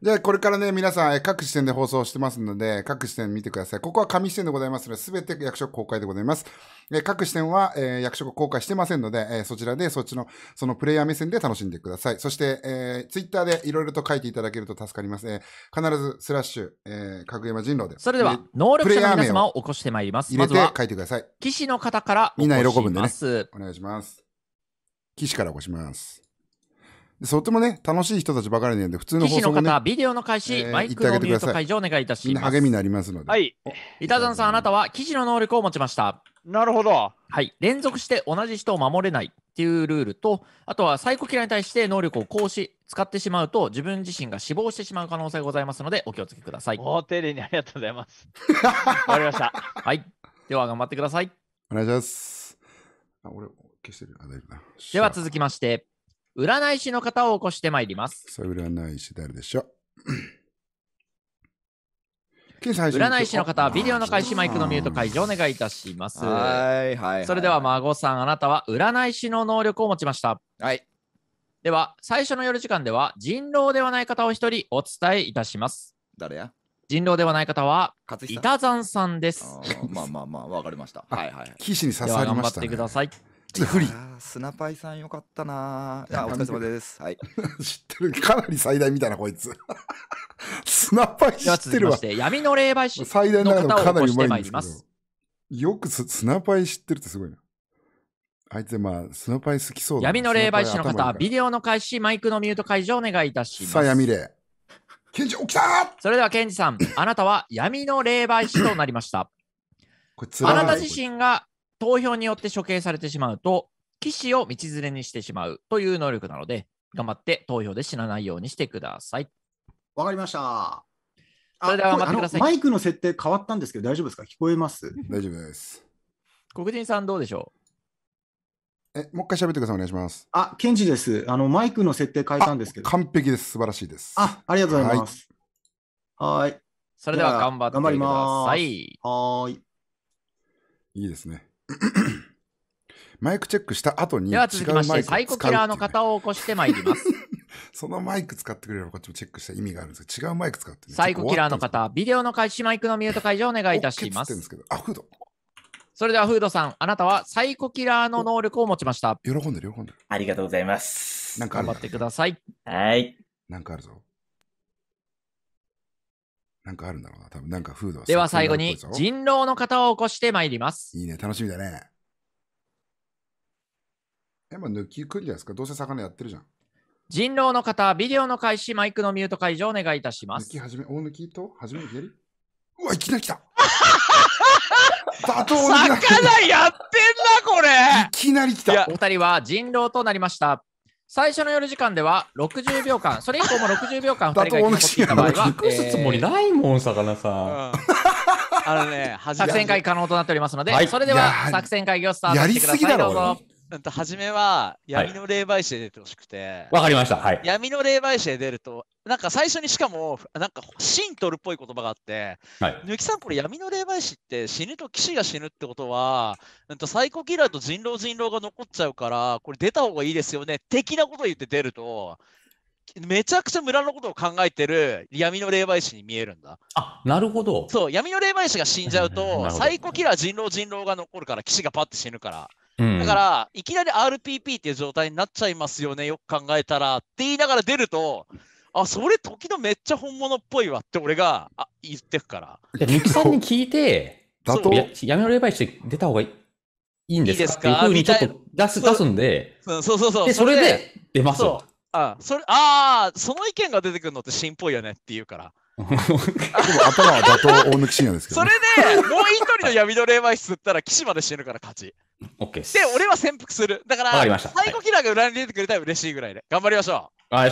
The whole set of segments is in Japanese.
じあ、これからね、皆さん、各視点で放送してますので、各視点見てください。ここは紙視点でございますので、すべて役職公開でございます。え各視点は、えー、役職公開してませんので、えー、そちらで、そっちの、そのプレイヤー目線で楽しんでください。そして、えー、ツイッターでいろいろと書いていただけると助かります。えー、必ず、スラッシュ、えー、格山人狼で。それでは、能力者の皆様を起こしてまいります。入れて書いてください。騎士の方から起こします。みんな喜ぶんでね。お願いします。騎士から起こします。とてもね、楽しい人たちばかりなんで、普通の放送も、ね、の方、ビデオの開始、えー、マイクのミュート解除お願いいたします。励みになりますので。はい。板山さん、あなたは記事の能力を持ちました。なるほど。はい。連続して同じ人を守れないっていうルールと、あとはサイコキラに対して能力を行使、使ってしまうと、自分自身が死亡してしまう可能性がございますので、お気をつけください。お丁寧にありがとうございます。わかりました。はい。では、頑張ってください。お願いします。あ、俺、消してる。あ、大丈夫では、続きまして。占い師の方を起こしてまいります。さあ、占い師誰でしょう 占い師の方、はビデオの開始、マイクのミュート解除お願いいたします。はいはいそれでは、孫さん、あなたは占い師の能力を持ちました。はい。では、最初の夜時間では、人狼ではない方を一人お伝えいたします。誰や人狼ではない方は、板山さんです。まあまあまあ、わかりました。はいはい。騎士に刺さりました、ね、頑張ってください。いや不スナパイさんよかったなあお疲れ様です、はい、知ってるかなり最大みたいなこいつ スナパイ知ってるわ闇の霊媒師最大のかなりうまいんですけどよくスナパイ知ってるってすごいなあいつまあスナパイ好きそうだ闇の霊媒師の方ビデオの開始マイクのミュート解除お願いいたしますさあ闇霊ケンジ起きたそれではケンジさんあなたは闇の霊媒師となりました あなた自身が投票によって処刑されてしまうと、騎士を道連れにしてしまうという能力なので、頑張って投票で死なないようにしてください。わかりました。それでは待ってください。マイクの設定変わったんですけど、大丈夫ですか聞こえます大丈夫です。黒人さん、どうでしょうえ、もう一回喋ってください。お願いします。あ、ケンジです。あの、マイクの設定変えたんですけど。完璧です。素晴らしいです。あ、ありがとうございます。はい。はいそれでは頑張ってください。はい。いいですね。マイクチェックした後に違うマイク使うでは続きまして、サイコキラーの方を起こしてまいります。そのマイク使ってくれればこっちもチェックした意味があるんですけど、違うマイク使って、ね、サイコキラーの方、ビデオの開始マイクのミュート解除をお願いいたします。あ、フード。それではフードさん、あなたはサイコキラーの能力を持ちました。喜んでる、喜んでる。ありがとうございます。なんかあ頑る張ってください。はい。なんかあるぞ。なんかあるんだろうな。多分なんかフードでは最後に人狼の方を起こしてまいります。いいね、楽しみだね。え、まあ、抜きくんじゃないですか。どうせ魚やってるじゃん。人狼の方、ビデオの開始、マイクのミュート解除お願いいたします。抜き始め、大抜きと、始めの左うわ、いきなり来た 魚やってんな、これいきなり来たお二人は人狼となりました。最初の夜時間では60秒間、それ以降も60秒間2人が生き残っていた場合は、隠すつもりないもん、魚さん。あのね、作戦会議可能となっておりますので、はい、それでは作戦会議をスタートしてください。やりすぎだろう。初めは闇の霊媒師で出てほしくて。わ、はい、かりました。はい。闇の霊媒師で出ると、なんか最初にしかも、なんかシンとるっぽい言葉があって、はい、きさん、これ闇の霊媒師って死ぬと騎士が死ぬってことは、うんとサイコキラーと人狼人狼が残っちゃうから、これ出た方がいいですよね、的なこと言って出ると、めちゃくちゃ村のことを考えてる闇の霊媒師に見えるんだ。あ、なるほど。そう、闇の霊媒師が死んじゃうと、サイコキラー人狼人狼が残るから、騎士がパッて死ぬから。だから、いきなり RPP っていう状態になっちゃいますよね、よく考えたらって言いながら出ると、あ、それ時のめっちゃ本物っぽいわって俺があ言ってくから。で、ミキさんに聞いて、だと闇の霊媒師出た方がいい。いいんですかっていうふうにちょっと出す出すんで、そうそうそう。で、それで出ますよ。あそれああ、その意見が出てくるのって新っぽいよねって言うから。頭は打倒大貫信也ですけど、ね、それで、もう一人の闇の霊媒師吸ったら、士まで死ぬから勝ち。オッケーで、俺は潜伏する。だから、か後キラーが裏に出てくれたら嬉しいぐらいで。頑張りましょう。はい。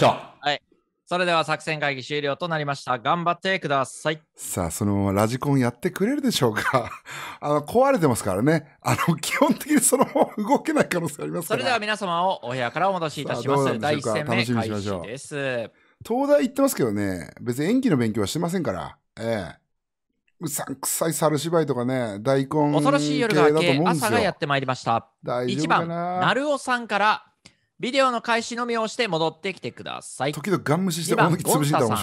それでは作戦会議終了となりました。頑張ってください。さあ、そのままラジコンやってくれるでしょうか あの、壊れてますからね。あの、基本的にそのまま動けない可能性ありますから。それでは皆様をお部屋からお戻しいたします。第一戦目開始です。東大行ってますけどね、別に演技の勉強はしてませんから。ええ。うさんくさい猿芝居とかね、大根恐ろしい夜が明け、朝がやってまいりました。一番、成尾さんからビデオの開始のみをして戻ってきてください。時々ガン無視して、2番この潰しに行ったら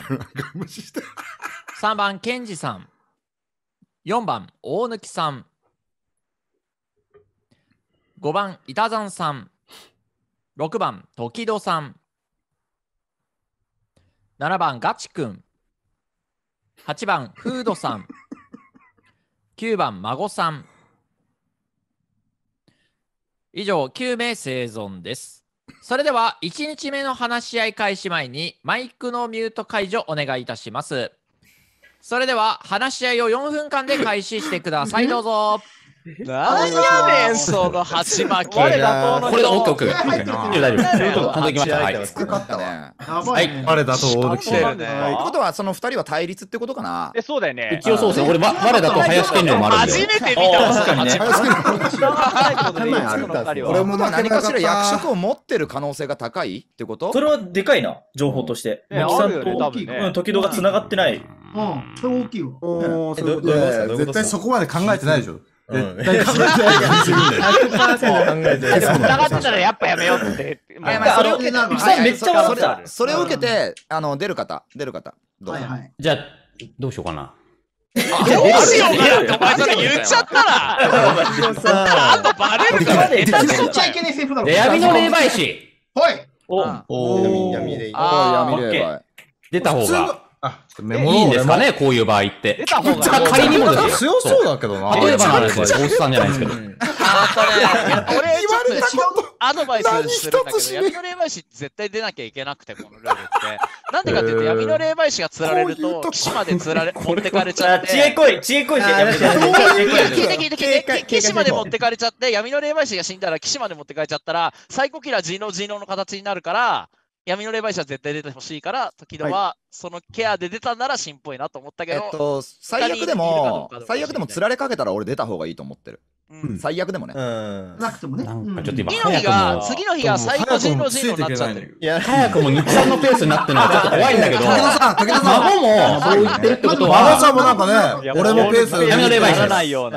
面白い3番、ケンジさん。4番、大貫さん。5番、板山さん。6番、時戸さん。7番、ガチくん。8番、フードさん。9番、孫さん。以上、9名生存です。それでは1日目の話し合い開始前にマイクのミュート解除お願いいたします。それでは話し合いを4分間で開始してください。どうぞ。なんやねん、その鉢巻き。これだと、これだ、オッケーオッケー。大丈夫。本当ました。はい。はい。れだと大貫してるってことは、その二人は対立ってことかなえ、そうだよね。一応そうですね。俺、我だと林健領もある初めて見た。確かにね。これ 俺も何かしら役職を持ってる可能性が高いってことそれはでかいな、情報として。ね、さんと時戸が繋がってない。うん、れ大きいわ。絶対そこまで考えてないでしょ。絶対考えてない。疑ってたらやっぱやめようって。それを受けて、めっちゃ笑った。それを受けて、あの、出る方、出る方。じゃあ、どうしようかな。どうしようかなってお前それ言っちゃったら。言ったらあとバレるから。言っちゃいけないセーフだろ。闇の霊媒師。はい。おお闇霊媒。出た方が。メモいいんですかねこういう場合って。出た方が仮にもですよ。強そうだけどな。例えばなんですけど、さんじゃないですけど。あ、それ、俺、言われたことアドバイスするんだけど、闇の霊媒師絶対出なきゃいけなくて、このルールって。なんでかっていうと、闇の霊媒師が釣られると、士まで釣られ、持ってかれちゃって。知恵こ知恵こいし聞いて聞いて聞いて、岸まで持ってかれちゃって、闇の霊媒師が死んだら、士まで持ってかれちゃったら、サイコキラー人狼人狼の形になるから、闇の霊媒師は絶対出てほしいから、時戸はそのケアで出たならしんぽいなと思ったけど、えっと、最悪でも、最悪でもつられかけたら俺出た方がいいと思ってる。最悪でもね。うん。なくてもね。ちょっと今次の日が、次の日が最高人の人になっちゃってる。いや、早くも肉さんのペースになってるのはちょっと怖いんだけど。武田さん、武田さん。孫も、そう言ってるってことは。孫さんもなんかね、俺のペースやめればいいなないや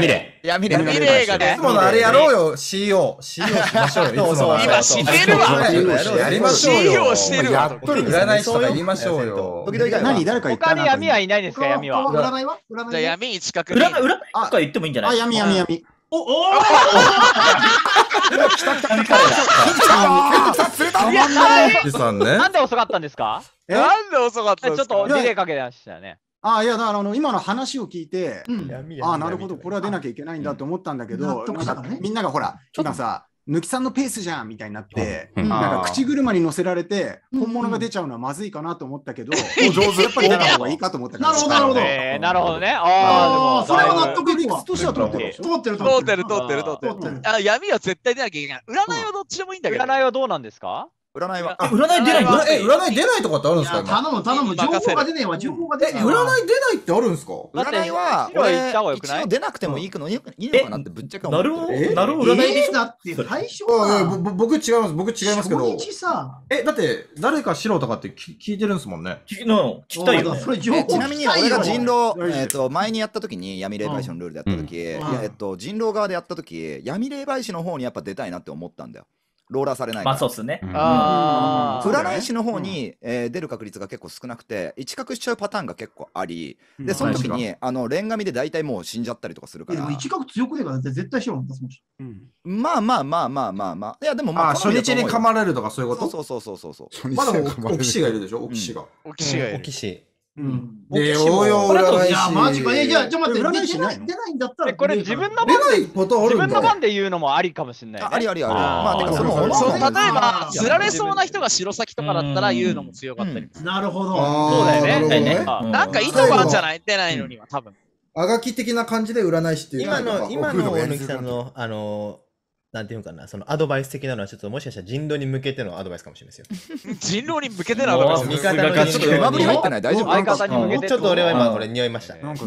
めれ。やめれ。やめれがね。いつものあれやろうよ、CO。CO しましょうよ。今してるわ。やりましょうよ。CO してるわ。やっとる占い師とかやりましょうよ。何誰か言った他に闇はいないですか、闇は。じゃあ闇に近く。裏、裏とか言ってもいいんじゃないあ、闇闇闇。み。おおなんで遅かったんですかなんで遅かったちょっとディレイかけてましたね。あいやだからあの今の話を聞いて、うん、あなるほどこれは出なきゃいけないんだと思ったんだけど、うん、みんながほら今さ抜きさんのペースじゃんみたいになって、うん、なんか口車に乗せられて、本物が出ちゃうのはまずいかなと思ったけど、うん、上手やっぱり出た方がいいかと思ったなるほど、なるほど。なるほどね。ああ、それは納得いくわ。としては通ってる。通ってる、通ってる、通ってる、通ってる。あ、闇は絶対出なきゃいけない。占いはどっちでもいいんだけど。占いはどうなんですか占いは。占い出ないのえ、占い出ないとかってあるんですか頼む、頼む。情報が出ねえわ、情報が出ねえわ。占い出ないってあるんですか占いは、俺、一応出なくてもいいのいいのかなってぶっちゃけ思って。なるほど、なるほど。占い出たって最初は。僕違います、僕違いますけど。え、だって、誰か知ろうとかって聞いてるんですもんね。聞きの聞きたいよ。それ情報ちなみに、俺が人狼、えっと、前にやった時に、闇霊媒師のルールでやった時、えっと、人狼側でやった時、闇霊媒師の方にやっぱ出たいなって思ったんだよ。ローラーされないまあそうっすね。ああ。占い師の方に、えー出る確率が結構少なくて、一角しちゃうパターンが結構あり、で、その時に、あの、レンガミで大体もう死んじゃったりとかするかでらも、一角強くねえから絶対しろんだそんまあまあまあまあまあまあ、いや、でもまあ、あ、初日に噛まれるとかそういうことそうそうそうそう。まだもう、オキシがいるでしょ、オキシが。オキシがいる。士。うん。で、応用裏返し。いや、マジか。え、じゃあ、ちょ待って、裏返しない出ないんだったら。これ自分の番で、自分の番で言うのもありかもしれない、ね。ありありあり。まあ、でも、その、その、例えば、釣られそうな人が白崎とかだったら言うのも強かったり。なるほど。そうだよね。なんか意図があるんじゃない出ないのには、多分。あがき的な感じで占い師っていう今の、今の、大貫さんの、あの、なんていうのかな、そのアドバイス的なのは、ちょっともしかしたら人狼に向けてのアドバイスかもしれないですよ。人狼に向けてのアドバイス味方のちょっと目ま入ってない大丈夫相方に向けて。ちょっと俺は今これ匂いました。ね。なんか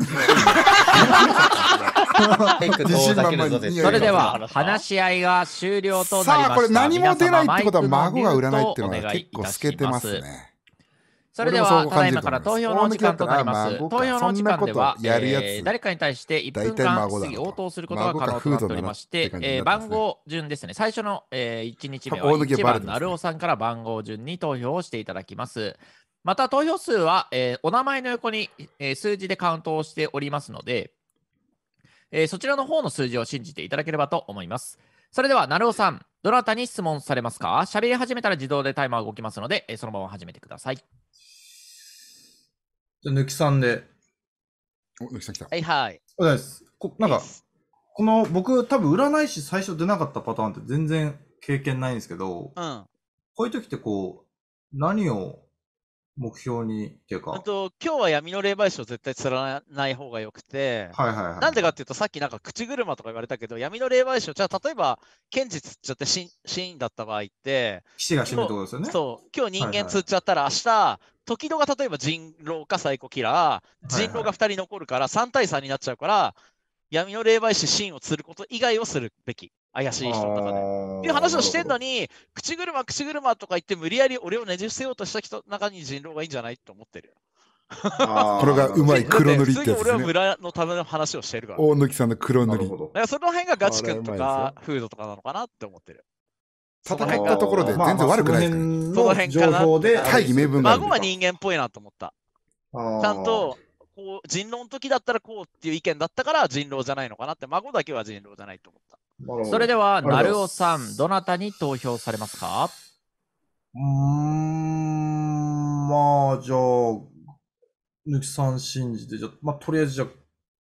自信満々それでは話し合いが終了となりました。さあこれ何も出ないってことは孫が売らないっていうのは結構透けてますね。それでは、ただいまから投票の時間となります。投票の時間では、えー、誰かに対して1分間質疑応答することが可能となっておりまして、えー、番号順ですね。最初の、えー、1日目は1番なるおさんから番号順に投票をしていただきます。また投票数は、えー、お名前の横に、えー、数字でカウントをしておりますので、えー、そちらの方の数字を信じていただければと思います。それでは、なるおさん、どなたに質問されますか喋り始めたら自動でタイマー動きますので、えー、そのまま始めてください。じゃ抜きさんで。お、抜きさん来た。はいはい。そうです。こなんか、この、僕、多分占い師最初出なかったパターンって全然経験ないんですけど、うん。こういう時ってこう、何を目標にっていうか。あと、今日は闇の霊媒師を絶対釣らない方がよくて、はいはいはい、なんでかっていうと、さっきなんか口車とか言われたけど、闇の霊媒師を、じゃあ例えば、剣事釣っちゃってシーンだった場合って、騎士が死ぬってことですよね。そう、今日人間釣っちゃったら、はいはい、明日、時戸が例えば人狼かサイコキラー、人狼が2人残るから、3対3になっちゃうから、はいはい、闇の霊媒師、シーンを釣ること以外をするべき。怪しい人とかね。っていう話をしてんのに、口車、口車とか言って、無理やり俺をねじ伏せようとした人中に人狼がいいんじゃないと思ってるよ。これがうまい黒塗りってやつ、ね。俺は村のための話をしてるから。大貫さんの黒塗り。だからその辺がガチ君とかフードとかなのかなって思ってる。戦ったところで全然悪くないその辺かな。大義名分が。孫は人間っぽいなと思った。ちゃんとこう人狼の時だったらこうっていう意見だったから人狼じゃないのかなって、孫だけは人狼じゃないと思っそれでは、なるおさん、どなたに投票されますかうん、まあ、じゃあ、抜き三信じて、じゃまあ、とりあえずじゃあ、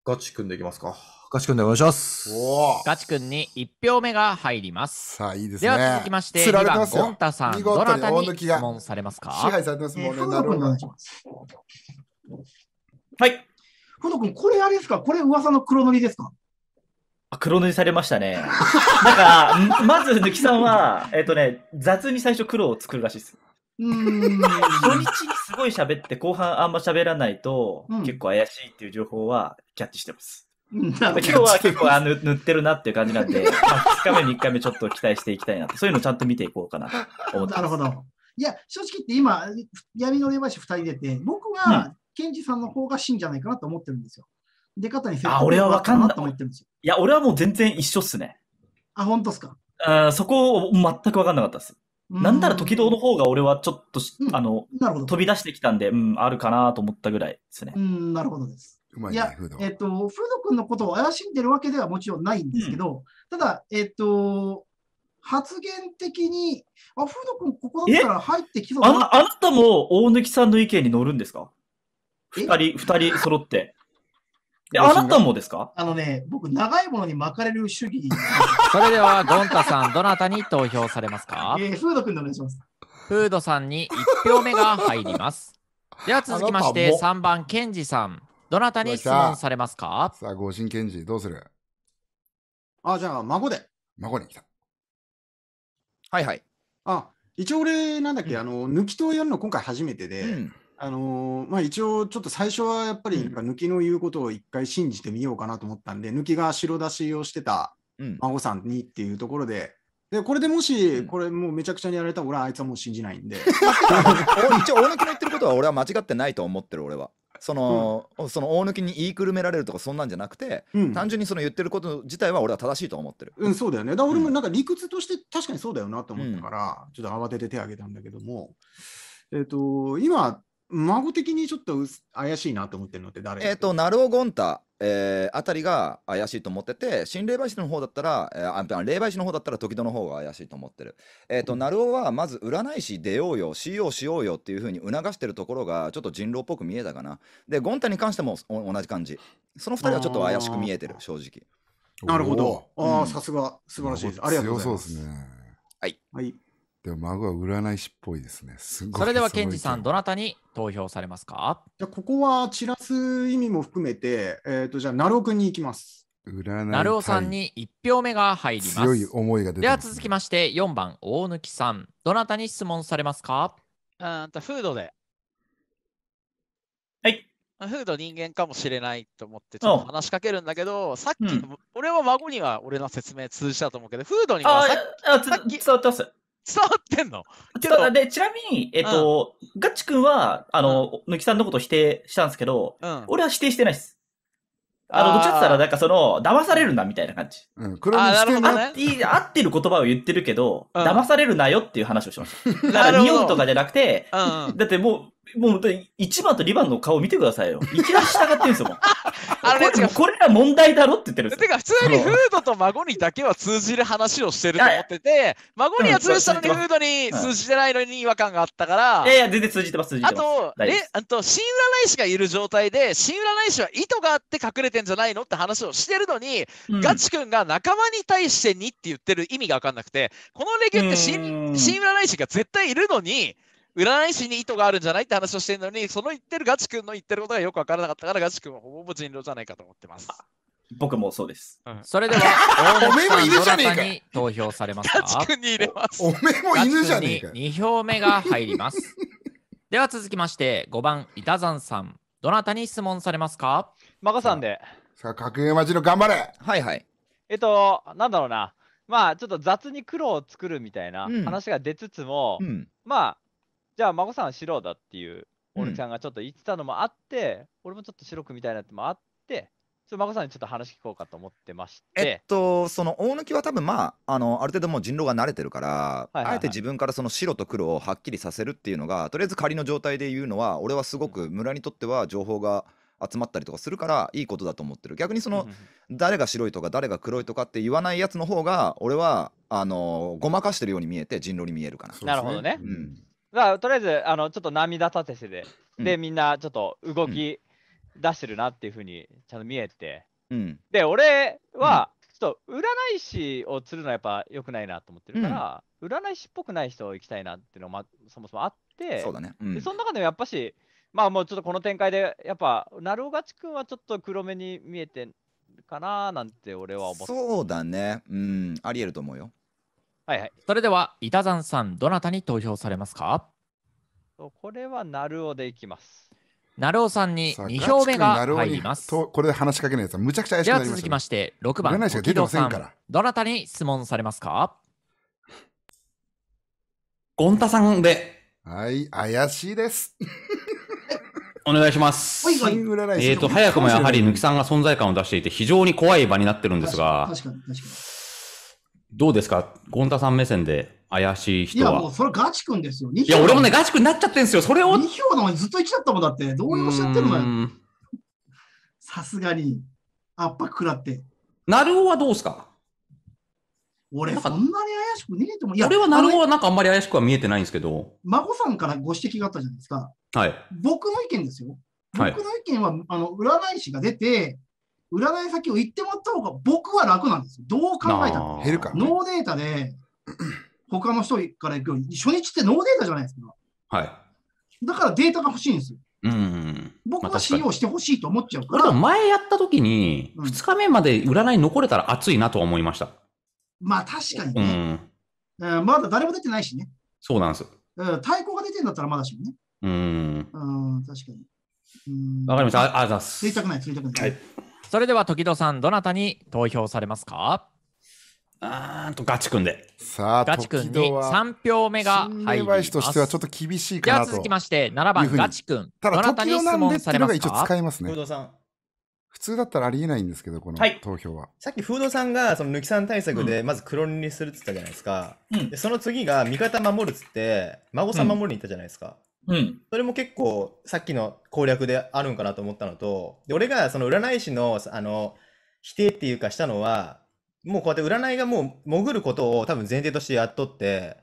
ガチくんでいきますか。ガチくんでお願いします。ガチくんに1票目が入ります。さあ、いいですね。では続きまして、2番、ゴンタさん、どなたに質問されますか支配されてますもんね。なるほど。はい。ふの君、これあれですかこれ噂の黒塗りですか黒塗りされましたね。だ から、まず抜きさんは、えっ、とね、雑に最初黒を作るらしいです。うん。初日にすごい喋って、後半あんま喋らないと、うん結構怪しいっていう情報はキャッチしてます。ん 今日は結構あ塗塗ってるなっていう感じなんで、まあ、2日目、3日目ちょっと期待していきたいなと。そういうのちゃんと見ていこうかなと思ってなるほど。いや、正直言って今、闇の上媒師2人出て、僕は、ケンジさんの方が真じゃないかなと思ってるんですよ。出方に説得俺は分かんなと思ってるんですよ。いや、俺はもう全然一緒っすね。あ、本当っすかあそこ、全く分かんなかったっす。んなんなら時堂の方が俺はちょっと、うん、あの、飛び出してきたんで、うん、あるかなと思ったぐらいですね。うん、なるほどです。いね、いや、えっ、ー、と、フード君のことを怪しんでるわけではもちろんないんですけど、うん、ただ、えっ、ー、と、発言的に、あ、フード君ここだら入ってきそうなあなたも大貫さんの意見に乗るんですか二人、二人揃って。え、あなたもですかあのね、僕、長いものに巻かれる主義。それでは、ゴンタさん、どなたに投票されますかえー、フード君でお願いします。フードさんに1票目が入ります。では続きまして、3番、ケンジさん。どなたに質問されますかさあ、合神ケンジ、どうするあ、じゃあ、孫で。孫に来た。はいはい。あ、一応俺、なんだっけ、うん、あの、抜きとやるの今回初めてで、うんあのー、まあ、一応ちょっと最初はやっぱり抜きの言うことを一回信じてみようかなと思ったんで、うん、抜きが白出しをしてた孫さんにっていうところで。でこれでもし、これもうめちゃくちゃにやられたら俺はあいつはもう信じないんで一応 大貫の言ってることは俺は間違ってないと思ってる俺はそのうん、その大貫に言いくるめられるとかそんなんじゃなくて、うん、単純にその言ってること自体は俺は正しいと思ってる。うん、そうだよね。だ俺もなんか理屈として確かにそうだよなと思ったから、うん、ちょっと慌てて手を挙げたんだけども、えっ、ー、と、今、孫的にちょっと怪しいなと思ってるのって誰えっ、ー、と、ナルオ・ゴンタ、えー、あたりが怪しいと思ってて、新霊媒師の方だったら、えー、あ霊媒師の方だったら時戸の方が怪しいと思ってる。えっ、ー、と、ナルオはまず占い師出ようよ、しようしようよっていうふうに促してるところがちょっと人狼っぽく見えたかな。で、ゴンタに関しても同じ感じ。その2人はちょっと怪しく見えてる、正直。なるほど。ああ、さすが、素晴らしいです。ありがとうございます。強そうですね。はい。はいでも孫は占い師っぽいですね。すごい。それでは、ケンジさん、どなたに投票されますかじゃここは散らす意味も含めて、えっ、ー、と、じゃあ、成尾君に行きます。成尾なるおさんに1票目が入ります。強い思いが出て、ね、では続きまして4番、大貫さん。どなたに質問されますかうんと、フードで。はい。フード人間かもしれないと思ってちょっと話しかけるんだけど、さっき、うん、俺は孫には俺の説明通じたと思うけど、フードにはさっきああさっき伝わってます。伝わってんのけどでちなみに、えっと、うん、ガッチ君は、あの、抜、き、さんのこと否定したんですけど、うん、俺は否定してないです。あの、どっちかって言ったら、なんかその、騙されるなみたいな感じ。うん、これはね、合ってる言葉を言ってるけど、うん、騙されるなよっていう話をしました。だから、匂うとかじゃなくて、うん、だってもう、もう1番と2番の顔見てくださいよ。いきなり従ってるんですよ、もう。あれこれこれら問題だろって言ってるんですよ。て か、普通にフードと孫にだけは通じる話をしてると思ってて、孫には通じたのにフードに通じてないのに違和感があったから。いやいや、全然通じてます、通じてます。あと、えあと新占い師がいる状態で、新占い師は意図があって隠れてんじゃないのって話をしてるのに、うん、ガチ君が仲間に対してにって言ってる意味が分かんなくて、このレギュって新占い師が絶対いるのに、占い師に意図があるんじゃないって話をしてるのに、その言ってるガチ君の言ってることがよく分からなかったから、ガチ君はほぼほぼ人狼じゃないかと思ってます。僕もそうです。それでは、おめえも犬じゃねえかに投票されますガチ君に入れます。おめえも犬じゃねえか2票目が入ります。では続きまして、5番、板山さん。どなたに質問されますかマさんで。さあ、格言待ちの頑張れ。はいはい。えっと、なんだろうな。まあ、ちょっと雑に黒を作るみたいな話が出つつも、うん。まあ、じゃあ孫さんは白だっていう俺ちゃんがちょっと言ってたのもあって、うん、俺もちょっと白くみたいなってもあってちょっと孫さんにちょっと話聞こうかと思ってましてえっとその大貫は多分まああのある程度もう人狼が慣れてるから、はいはいはい、あえて自分からその白と黒をはっきりさせるっていうのがとりあえず仮の状態で言うのは俺はすごく村にとっては情報が、集まったりとかするからいいことだと思ってる逆にその誰が白いとか誰が黒いとかって言わないやつの方が俺はあのごまかしてるように見えて人狼に見えるかななるほどね、うん、まあ、とりあえずあのちょっと涙立ててで、うん、みんなちょっと動き出してるなっていうふうにちゃんと見えて、うん、で俺はちょっと占い師を釣るのはやっぱ良くないなと思ってるから、うん、占い師っぽくない人行きたいなっていうのもそもそもあってそうだね、でその中でもやっぱしまあもうちょっとこの展開でやっぱな尾勝がちはちょっと黒目に見えてかななんて俺は思ってそうだねうんありえると思うよはいはい。それでは、板山さん、どなたに投票されますかこれは、なるおでいきます。なるおさんに2票目が入ります。とこれで話しかけないやつはむちゃくちゃ怪しくなりました、ね、では続きまして、6番、出てまんどなたに質問されますかゴンタさんで。はい、怪しいです。お願いします。おいおいえっ、ー、と、早くもやはり、抜きさんが存在感を出していて、非常に怖い場になってるんですが、どうですか権田さん目線で怪しい人は。いや、もうそれガチ君ですよ。いや、俺もね、ガチ君になっちゃってんですよ。それを。2票の前にずっと1だったもんだって。どうおっしゃってるのよ。さすがに、圧迫食らって。なるおはどうですか俺、そんなに怪しくねえと思う。いや、俺はなるおはなんかあんまり怪しくは見えてないんですけど。孫さんからご指摘があったじゃないですか。はい。僕の意見ですよ。僕の意見は、はい、あの占い師が出て、占い先を言ってもらった方が僕は楽なんですどう考えたら。減るかね、ノーデータで、他の人から行くように、初日ってノーデータじゃないですか。はい。だからデータが欲しいんですよ。うん、僕は信用してほしいと思っちゃうから。まあ、前やった時に、2日目まで占い残れたら熱いなと思いました。うん、まあ確かにね、うん、まだ誰も出てないしね。そうなんですよ。対抗が出てんだったらまだしもね。うん。うん、確かに。わかりました。あ、ござす。釣りたくない、釣りたくない。はいそれでは時戸さん、どなたに投票されますかあとガチ君で。さあ、ガチ君に3票目が入ります。としてはちょっと厳しいかなと。続きまして、7番ガチ君。ただ、時戸なんでっていうのが一応使えますね。普通だったらありえないんですけど、この投票は。はい、さっき、フードさんが、その抜き算対策で、まず黒塗りするっつったじゃないですか。うん、でその次が、味方守るっつって、孫さん守りに行ったじゃないですか。うんうん、それも結構さっきの攻略であるんかなと思ったのとで俺がその占い師のあの否定っていうかしたのはもうこうやって占いがもう潜ることを多分前提としてやっとって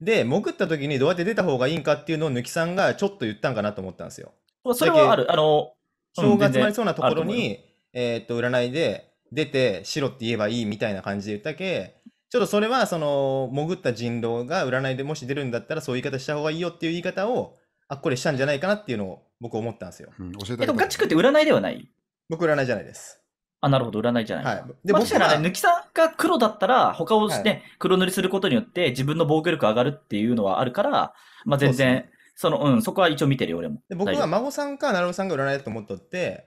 で潜った時にどうやって出た方がいいんかっていうのを抜きさんがちょっと言ったんかなと思ったんですよ。それはあるあの正が集まりそうなところに、えー、っと占いで出て白って言えばいいみたいな感じで言ったけちょっとそれはその潜った人狼が占いでもし出るんだったらそういう言い方した方がいいよっていう言い方をあこれしたんじゃないかなっていうのを僕思ったんですよ。うん、教えてえガチって占いではない僕占いじゃないです。あ、なるほど、占いじゃない。はい、でもしかしたら、ね、抜きさんが黒だったら、他をね、はい、黒塗りすることによって自分の防御力上がるっていうのはあるから、まあ、全然、そ、ね、の、うん、そこは一応見てるよ、俺も。で僕は孫さんか、なるおさんが占いだと思っとって、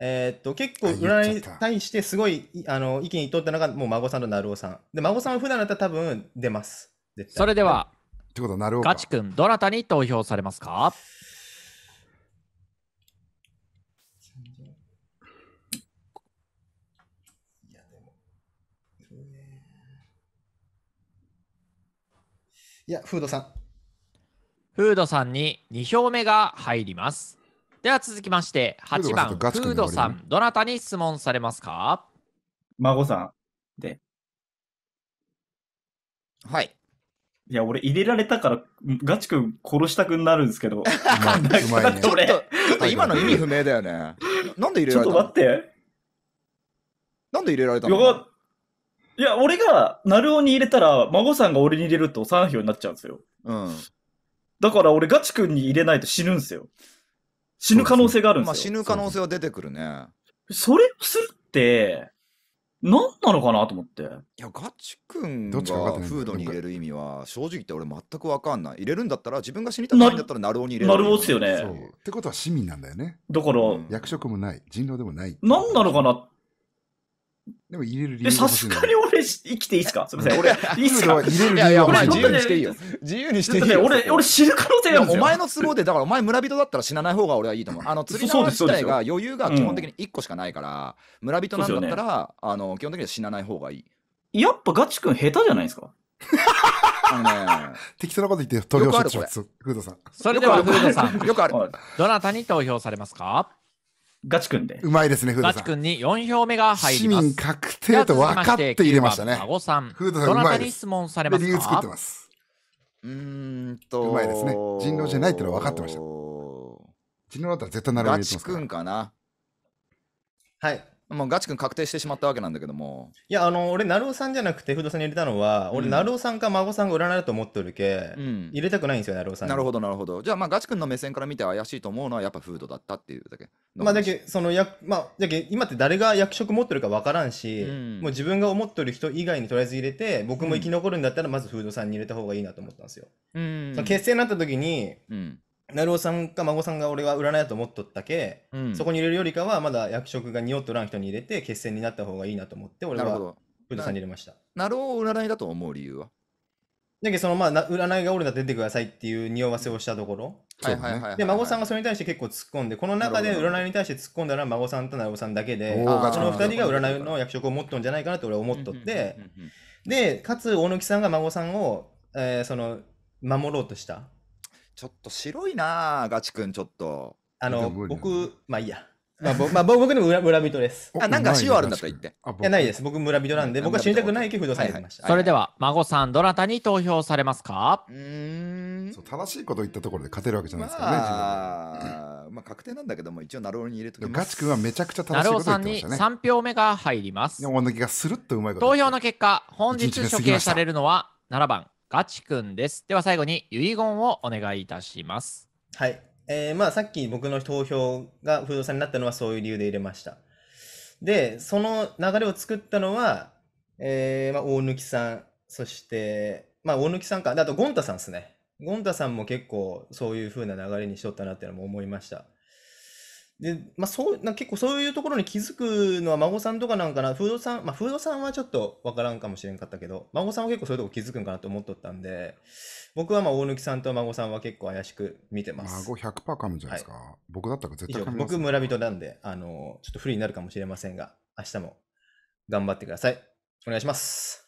えー、っと、結構占いに対してすごい、あの、意見に取ったのが、もう孫さんとなるおさん。で、孫さん普段だったら多分出ます。それでは、ってことなるガチ君、どなたに投票されますかいや、フードさん。フードさんに2票目が入ります。では続きまして、8番、フードさん、どなたに質問されますか孫さんで。はい。いや、俺入れられたから、ガチ君殺したくなるんですけど。な んうまいね。ちょっと、ちょっと今の意味不明だよね。なんで入れられたのちょっと待って。なんで入れられたのいや、俺が、なるおに入れたら、孫さんが俺に入れると3票になっちゃうんですよ。うん。だから俺、ガチ君に入れないと死ぬんですよ。死ぬ可能性があるんですよ。まあ、死ぬ可能性は出てくるね。それするって、なんなのかなと思って。いや、ガチ君どがっちかってフードに入れる意味は、正直言って俺全くわかんない。入れるんだったら、自分が死にたくないんだったら、ナルオに入れる。なるほどすよね。そうってことは市民なんだよね。だから、うん役職もない人狼でもないなんなのかなっでも入れる理由さすがに俺生きていいすか すみません。俺、いいっすか入れる理由いやいや、自由にしていいよ。自由にしていいよ。俺、俺死ぬ可能性あるお前の都合で、だからお前村人だったら死なない方が俺はいいと思う。あの、釣り縄自体が余裕が基本的に1個しかないから、うん、村人なんだったら、あの、基本的には死なない方がいい。やっぱガチ君下手じゃないですか あのね、適当なこと言って投票してまう。フードさん。それではフードさん。よくある。どなたに投票されますかガチ君で。うまいですね、フードガさチん。君に4票目が入市ります。民確定と分かって入れましたね。フードさんどうなまたいに質問されます理由作ってかます。うーんと。うまいですね人狼じゃないってのは分かってました人狼だったら絶対なべガるチです君かな。はい。もうガチ君確定してしまったわけなんだけども。いや、あの、俺、成尾さんじゃなくて、不動産に入れたのは、俺、成尾さんか孫さんが占いだと思ってるけ、うん。入れたくないんですよ、成尾さんなるほど、なるほど。じゃあ、まあ、ガチ君の目線から見て怪しいと思うのは、やっぱフードだったっていうだけ。まあ、だけそのや、まあ、だけ今って誰が役職持ってるか分からんし、うんもう自分が思ってる人以外にとりあえず入れて、僕も生き残るんだったら、まずフードさんに入れた方がいいなと思ったんですよ。うん。その結成になった時に、うん。成尾さんか孫さんが俺は占いだと思っとったけ、うん、そこに入れるよりかはまだ役職が匂っとらん人に入れて決戦になった方がいいなと思って俺はプーさに入れました成尾を占いだと思う理由はだけどそのまあ占いが俺だと出てくださいっていう匂わせをしたところ、はいはいはい、で孫さんがそれに対して結構突っ込んでこの中で占いに対して突っ込んだら孫さんと成尾さんだけでその2人が占いの役職を持っとんじゃないかなと俺は思っとってでかつ大貫さんが孫さんを、えー、その守ろうとしたちょっと白いなガチ君、ちょっと。あの、僕、まあいいや。まあ、まあ、僕でも村村人です。あ、なんか塩あるんだっ言って。いや、ないです。僕村人なんで、僕は死にたくないけ不動産にました。それでは、孫さん、どなたに投票されますかうん。正しいこと言ったところで勝てるわけじゃないですかね、まあ、確定なんだけども、一応、ナローに入れときます。ガチ君はめちゃくちゃ正しいこと言ってましたね。さんに3票目が入ります。投票の結果、本日処刑されるのは7番、ガチくんです。では最後に遺言をお願いいたします。はい。えー、まあさっき僕の投票が不動産になったのはそういう理由で入れました。で、その流れを作ったのは、えー、まあ、大貫さん、そして、まあ、大貫さんか、あと、ゴンタさんですね。ゴンタさんも結構そういう風な流れにしとったなっていうのも思いました。で、まあ、そう、な結構そういうところに気づくのは孫さんとかなんかな、フードさん、まあ、フードさんはちょっとわからんかもしれんかったけど、孫さんは結構そういうとこ気づくんかなと思っとったんで、僕はまあ大貫さんと孫さんは結構怪しく見てます。孫100%噛むんじゃないですか。はい、僕だったら絶対噛ね、僕村人なんで、あの、ちょっと不利になるかもしれませんが、明日も頑張ってください。お願いします。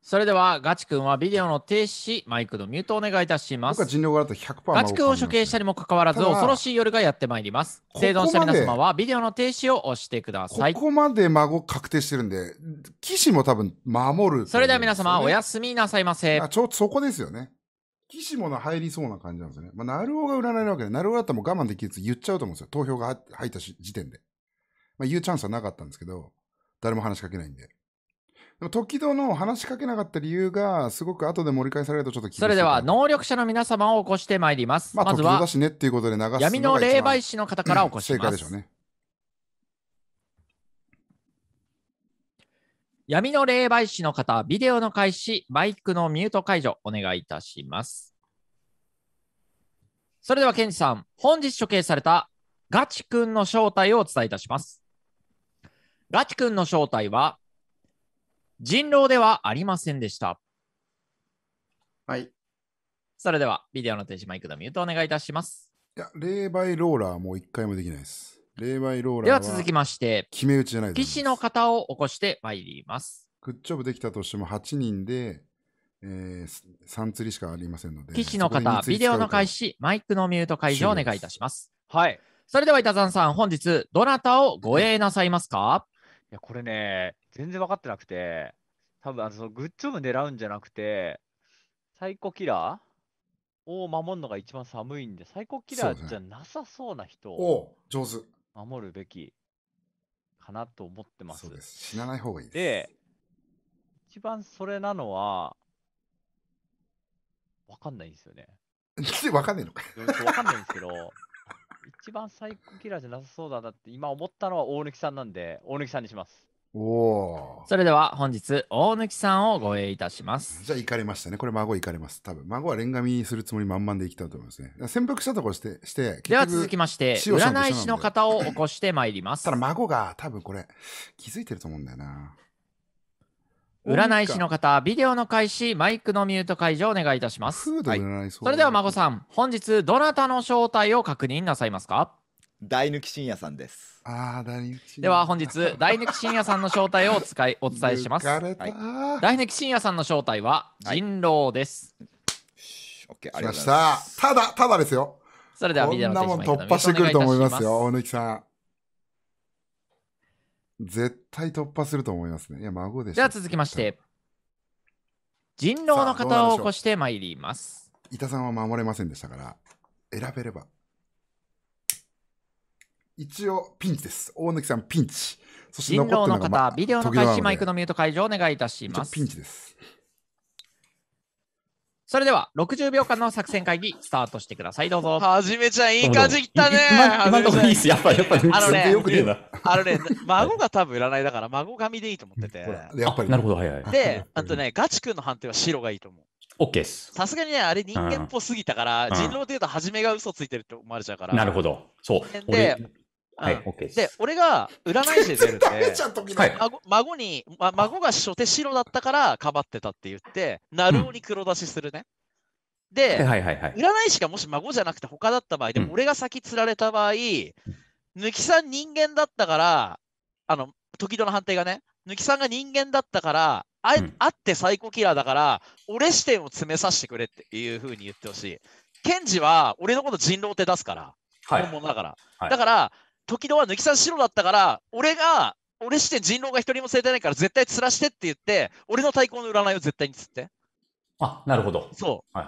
それでは、ガチ君はビデオの停止マイクのミュートをお願いいたします。僕人狼がると100%ガチ君を処刑したにもかかわらず、恐ろしい夜がやってまいります。生存した皆様は、ビデオの停止を押してください。こまで孫確定してるんで、騎士も多分守る。それでは皆様、おやすみなさいませあ。ちょそこですよね。騎士もの入りそうな感じなんですよね。まあ、なるおが占いなわけで、なるおだったらもう我慢できず言っちゃうと思うんですよ。投票が入った時点で。まあ、言うチャンスはなかったんですけど、誰も話しかけないんで。時々の話しかけなかった理由が、すごく後で盛り返されるとちょっとそれでは、能力者の皆様を起こしてまいります。まずは、闇の霊媒師の方から起こします。正解でしょうね。闇の霊媒師の方、ビデオの開始、マイクのミュート解除、お願いいたします。それでは、ケンジさん、本日処刑されたガチ君の正体をお伝えいたします。ガチ君の正体は、人狼ではありませんでした。はい。それでは、ビデオの停止マイクのミュートお願いいたします。いや、霊媒ローラーもう一回もできないです。霊媒ローラーでは続きまして、決め打ちじゃないです。騎士の方を起こしてまいります。グッジョブできたとしても8人で、えー、3釣りしかありませんので。騎士の方、ビデオの開始、マイクのミュート解除をお願いいたします。はい。それでは、板山さん、本日、どなたをご営なさいますかいや、これね、全然分かってなくて、多分あのそのグッジョブ狙うんじゃなくて、サイコキラーを守るのが一番寒いんで、サイコキラーじゃなさそうな人を上手。守るべきかなと思ってます。そうです。死なない方がいいです。で、一番それなのは、分かんないんですよね。分 かんないのか。かんないんですけど、一番サイコキラーじゃなさそうだなって今思ったのは大貫さんなんで、大貫さんにします。おそれでは本日大貫さんをご栄いたしますじゃあ行かれましたねこれ孫行かれます多分孫はレンガ見するつもり満々で行きたいと思いますね潜伏したとこしてしてでは続きまして占い師の方を起こしてまいりますただ孫が多分これ気づいてると思うんだよな 占い師の方、ビデオの開始、マイクのミュート解除お願いいたします。はい、それでは、孫さん、本日、どなたの正体を確認なさいますか大抜き深夜さんです。ああ、大抜き。では本日、大抜き深夜さんの正体をお使い、お伝えします。はい、大抜き深夜さんの正体は人狼です。オッケー、ありました。ただ、ただですよ。それでは、みんなも突破してくると思いますよ、大抜きさん。絶対突破すると思いますね。いや、孫でしでは続きまして、人狼の方を起こしてまいります。伊田さんは守れませんでしたから、選べれば。一応ピンチです。大貫さんピンチ。そして残っての方、ま、ビデオの開始マイクのミュート解除をお願いいたします。ピンチです。それでは60秒間の作戦会議スタートしてください。どうぞ。はじめちゃん、いい感じきたね。今のとこいいっす。やっぱ、やっぱ、あのね、あのね、孫が多分占いだから、孫髪でいいと思ってて。やっぱり。なるほど、はいはい。で、あとね、ガチ君の判定は白がいいと思う。オッです。さすがにね、あれ人間っぽすぎたから、人狼で言うと初めが嘘ついてるって思われちゃうから。なるほど。そう。で、はい、OK でで、俺が占い師で出るんで、孫孫に、ま、孫が初手白だったからかばってたって言って、なるおに黒出しするね。うん、で、はいはいはい、占い師がもし孫じゃなくて他だった場合、でも俺が先釣られた場合、貫抜きさん人間だったから、あの、時戸の判定がね、抜きさんが人間だったから、あ,、うん、あってサイコキラーだから、俺視点を詰めさせてくれっていうふうに言ってほしい。ケンジは俺のこと人狼って出すから、本物だから。はい、だから、はい時のは抜き差し白だったから、俺が、俺して人狼が一人も連れてないから絶対釣らしてって言って、俺の対抗の占いを絶対に釣って。あ、なるほど。そう。は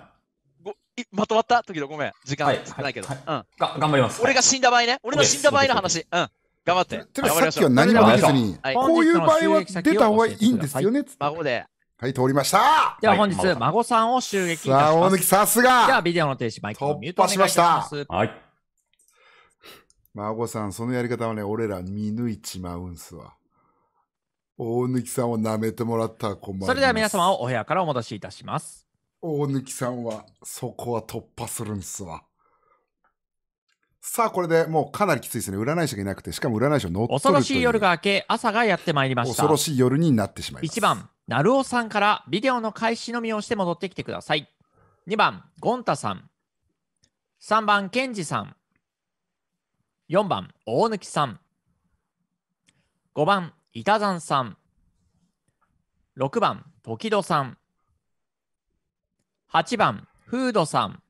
い、ごいまとまった時のごめん。時間少ないけど。はいうん、が頑張ります。俺が死んだ場合ね。俺の死んだ場合の話。うん。頑張って。てりあえずさっきは何も出ずに、こういう場合は出た方がいいんですよね、孫で。はい、通りました。では本日、孫さんを襲撃さあ、大貫、さすが。では、ビデオの停止、マイクをミュートしました。はい。孫さん、そのやり方はね、俺ら見抜いちまうんすわ。大貫さんを舐めてもらったら困それでは皆様をお部屋からお戻しいたします。大貫さんは、そこは突破するんすわ。さあ、これでもうかなりきついですね。占い師がいなくて、しかも占い師を乗っ取る恐ろしい夜が明け、朝がやってまいりました。恐ろしい夜になってしまいます。1番、成尾さんからビデオの開始のみをして戻ってきてください。2番、ゴンタさん。3番、ケンジさん。四番、大貫さん。五番、板山さん。六番、時戸さん。八番、フードさん。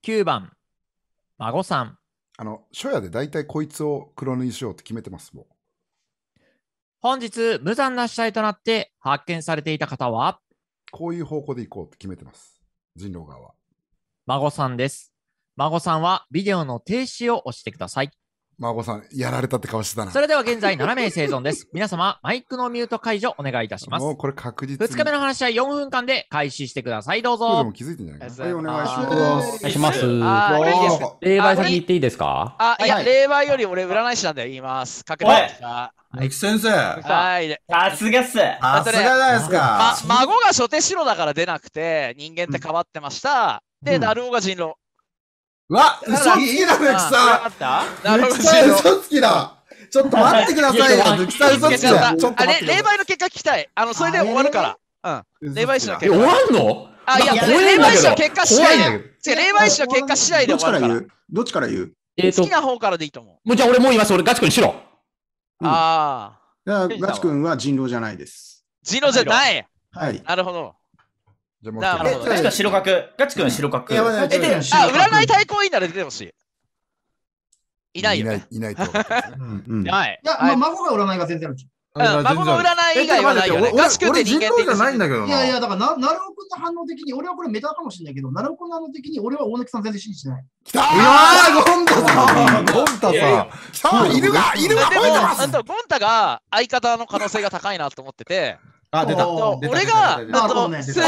九番、孫さん。あの、初夜でだいたいこいつを黒塗りしようって決めてます、もう。本日、無残な死体となって発見されていた方はこういう方向で行こうって決めてます。人狼側は。孫さんです。孫さんはビデオの停止を押してください。孫さん、やられたって顔してたな。それでは現在7名生存です。皆様、マイクのミュート解除お願いいたします。もうこれ確実2日目の話は4分間で開始してください。どうぞ。でも気づいてんじゃないはい、お願いします。お願いします。霊媒先言っていいですかあ、いや、霊媒より俺占い師なんで言います。確認した。三木先生。はい。さすがっす。さすがじゃないですか。孫が初手白だから出なくて、人間って変わってました。で、ダルオが人狼。わ、嘘つきだ、抜きさん。抜きさん嘘つきだ。ちょっと待ってくださいよ、抜きさん嘘つきだ。あれ、霊媒の結果聞きたい。あの、それで終わるから。うん。霊媒師の結果。終わんのあ、いや、霊媒師の結果次第違う、霊媒師の結果次第で終わるから。言うどっちから言う好きな方からでいいと思う。もうじゃあ俺もう言います。俺ガチ君しろ。ああ。ガチ君は人狼じゃないです。人狼じゃないはい。なるほど。じゃあなるガチ君白角。ガチ君白角。やばいあ、占い対抗員なら出てほしい。いないよ、ね。いない、いないと。いない。や、まあ、孫が占いが全然ある。うん、孫の占い以外はないよ、ね。て人間的じゃないんだけどいやいや、だからな、なる君の反応的に、俺はこれメタかもしれないけど、なるおくの反応的に、俺は大貫さん全然信じてない。きたーゴンタさんゴンタさんきたー犬が、犬が吠でも、ゴンタが相方の可能性が高いなと思ってて、あ、出た。俺が、あと、普通に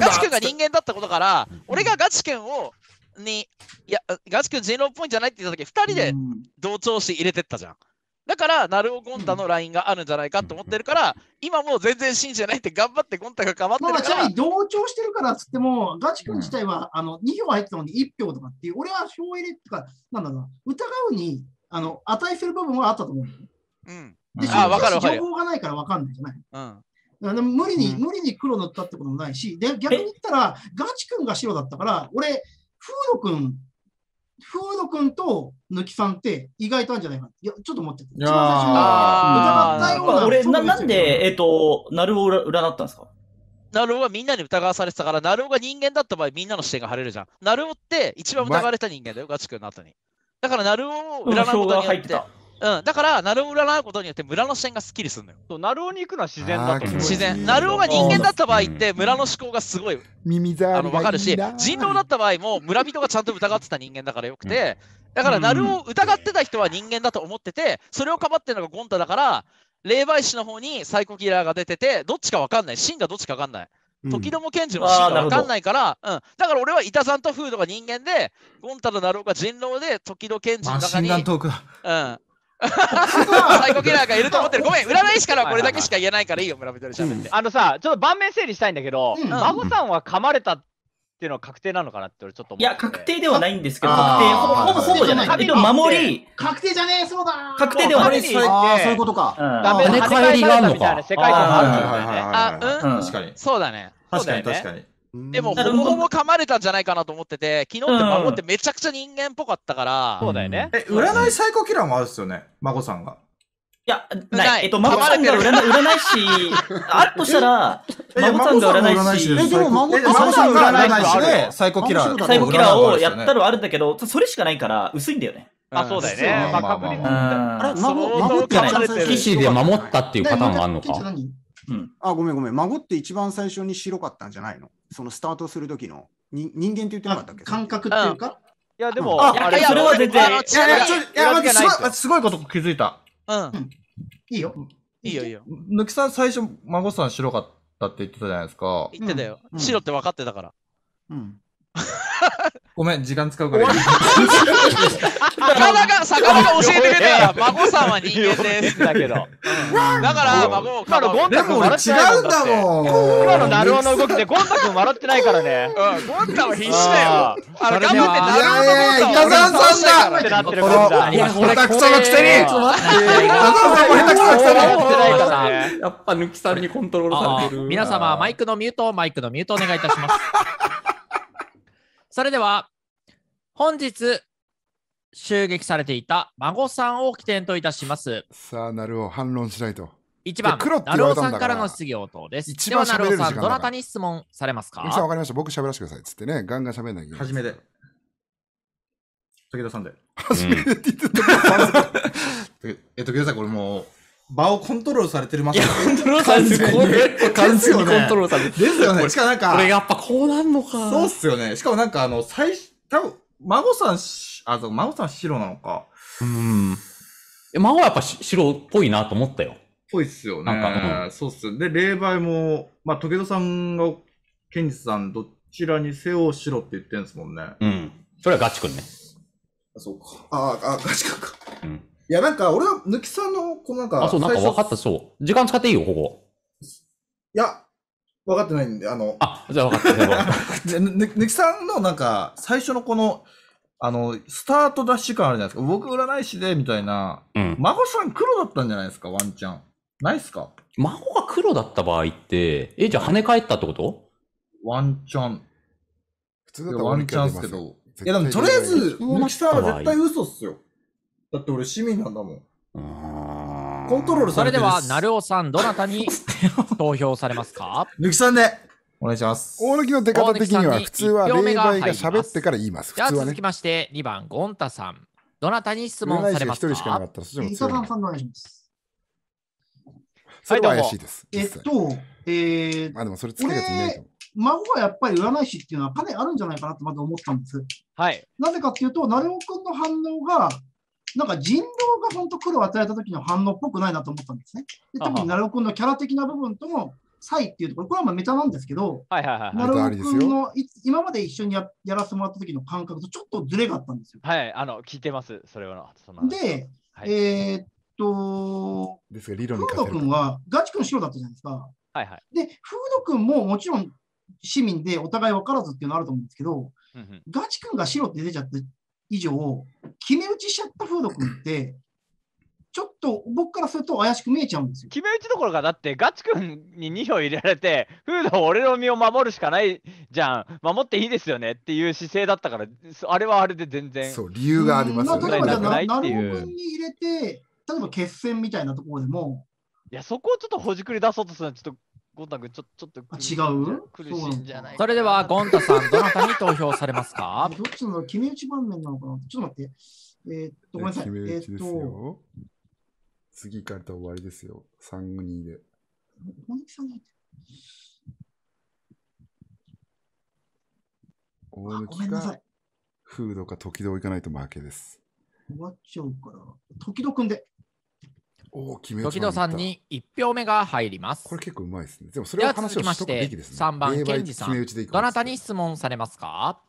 ガチ君が人間だったことから、俺がガチ君を、に、いや、ガチ君人狼っぽいんじゃないって言った時、二人で同調し入れてったじゃん。だから、ナルオ・ゴンタのラインがあるんじゃないかと思ってるから、今もう全然信じないって頑張ってゴンタがかばってるから。まあ、ちなみに同調してるからっつっても、ガチ君自体は、あの2票入ってたのに1票とかっていう、俺は票入れってか、なんだろう疑うにあの値する部分はあったと思う。うん。で、る分かる情報がないから分かんないじゃない。うん。あの無理に、うん、無理に黒塗ったってこともないし、で逆に言ったら、ガチ君が白だったから、俺、フード君、フード君と抜きさんって意外とあるんじゃないかいや、ちょっと待って。一番疑ったような。俺な、なんで、えっ、と、なるを占ったんですかナルオはみんなに疑わされてたから、ナルオが人間だった場合、みんなの視点が晴れるじゃん。ナルオって一番疑われた人間だよ、ガチ君の後に。だから、ナルオを占うことによって。うん、だから、ナルを占うことによって村の視点がすっきりするのよ。そう、ナルオに行くのは自然だと思う。自然。ナルオが人間だった場合って、村の思考がすごい、耳ざあの、わかるし、人狼だった場合も、村人がちゃんと疑ってた人間だからよくて、だから、ナルを疑ってた人は人間だと思ってて、それをかばってるのがゴンタだから、霊媒師の方にサイコキラーが出てて、どっちかわかんない。真がどっちかわかんない。時ども賢治の真が分かんないから、うん、だから俺は板さんとフードが人間で、ゴンタとナローが人狼で、時ど賢治の中に。マシンガントーク。うん。サイコキラーがいると思ってる。ごめん、占い師からはこれだけしか言えないからいいよ、村人で喋って、あのさ、ちょっと盤面整理したいんだけど、うん、孫さんは噛まれたっていうのは確定なのかなって俺ちょっと思っいや、確定ではないんですけど、確定、ほぼほぼほぼじゃない。確定守り。確定じゃねえ、そうだ。確定ではない。ああ、そういうことか。うん、ダメ、跳ね返りがあるのか。世界観があるあ、うん。確かに。そうだね。確かに、確かに。でも、ほぼほぼ噛まれたんじゃないかなと思ってて、昨日って孫ってめちゃくちゃ人間っぽかったから。そうだよね。え、占いサイコキラーもあるっすよね、孫さんが。いや、ない。えっと、孫さんが占占い師、あっとしたら、孫さんが占い師。え、でも孫さんが占い師で、サイコキラー。サイコキラーをやったらあるんだけど、それしかないから薄いんだよね。あ、そうだよね。まあ、確率。あれ、守ってない。騎士で守ったっていうパターンもあるのか。うん、あごめんごめん孫って一番最初に白かったんじゃないのそのスタートする時のに人間って言ってなかったっけ感覚っていうか、いやでも、あれそれは全然いやちょいや待ってすごいこと気づいたうんいいよいいよいいよ抜きさん最初孫さん白かったって言ってたじゃないですか言ってたよ、白って分かってたからうん ごめん、時間使うから。なかなか、魚が教えてくれた 孫さんは人間です。だけど。だから、孫今のゴンタ君笑ってない。違うんだもん。今のナルオの動きでゴンタ君笑ってないからね。ゴンタは必死だよ。頑張ってナルオのゴンタいやいや、さんだいや、これ、下手くそのくせに北沢さんも下手くそのくせにやっぱ抜き去りにコントロールされてる。皆様、マイクのミュート、マイクのミュートお願いいたします。それでは、本日、襲撃されていた孫さんを起点といたします。さあ、なるを反論しないと。1番、なるおさんからの質疑応答です。一番では、なるおさん、どなたに質問されますかわかりました。僕喋らせてください。つってね、ガンガン喋んないはじめで。武田さんで。は めてって言ってた。え、武田さん、これもう。場をコントロールされてますコントロールされてる。これ、完全にコントロールされてる。ですよね。しかもなんか。これやっぱこうなんのか。そうっすよね。しかもなんかあの、最、多分孫さん、あ、そう、孫さん白なのか。うん。孫はやっぱ白っぽいなと思ったよ。ぽいっすよね。なんか、うん、そうっすで、霊媒も、まあ、時戸さんが、ケンジさん、どちらにせよ白って言ってんすもんね。うん。それはガチくんね。あ、そうか。ああ、ガチくんか。うん。いや、なんか俺は抜きさんの、このなんか、あ、そう、なんか分かった、そう。時間使っていいよ、ここ。いや、分かってないんで、あの。あ、じゃあ分かった、抜きさんのなんか、最初のこの、あの、スタートダッシュ感あるじゃないですか。僕占い師で、みたいな。うん。孫さん黒だったんじゃないですか、ワンチャン。ないっすか孫が黒だった場合って、え、じゃあ跳ね返ったってことワンチャン。普通だったらワンチャンっすけど。いや、でもとりあえず、抜きさんは絶対嘘っすよ。だって俺市民なんだもん。コントロールそされてでるっすは、成尾さん、どなたに 投票されますか抜きさんでお願いします。大貫の出方的には、普通は霊媒が喋ってから言います。じゃ普あ、通は続き。まして、2番、ゴンタさん。どなたに質問されま一す人しかなかったら、そっちも伊強い沢さんそれは怪しいです。えっと、えーまあでもそれつけるやついない孫がやっぱり占い師っていうのはかなあるんじゃないかなとまず思ったんです。はい。なぜかっていうと、成尾君の反応が、なんか人狼が本当黒を与えた時の反応っぽくないなと思ったんですね。で特になるお君のキャラ的な部分とも、サイっていうところ、これはまあメタなんですけど、はい、なるお君の今まで一緒にややらせてもらった時の感覚とちょっとずれがあったんですよ。はい、あの聞いてます、それは。で、はい、えー、っと、ですが理論フード君はガチ君白だったじゃないですか。はいはい、で、フード君ももちろん市民でお互い分からずっていうのあると思うんですけど、うん、ガチ君が白って出ちゃって、以上、決め打ちしちゃった風俗って、ちょっと僕からすると怪しく見えちゃうんですよ。決め打ちどころか、だってガチ君に2票入れられて、風土俺の身を守るしかないじゃん、守っていいですよねっていう姿勢だったから、あれはあれで全然。そう、理由がありますよね。んまあ、例えば、なるほどに入れて、例えば決戦みたいなところでも。いや、そこをちょっとほじくり出そうとするのは、ちょっとゴンタ君、ちょちょっと違う苦しいんじゃないそれでは、ゴンタさん、どなたに投票されますか どっちの決め打ち盤面なのかなちょっと待って。えー、っと、ごめんなさい。えー、っと。次から終わりですよ。3、2で。大貫さんが大貫がフードか時々行かないと負けです。終わっちゃうから。時々くんで。時戸さんに1票目が入ります。これ結構うまいですね。でもそれは話をしとくべきですね。3番、ケンジさん。どなたに質問されますか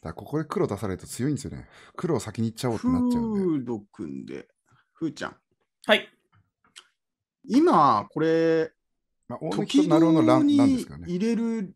だここで黒出されると強いんですよね。黒を先にいっちゃおうってなっちゃうんで。フード君で、ふーちゃん。はい。今、これ、まあ、大貫となるほど乱ですかね。入れる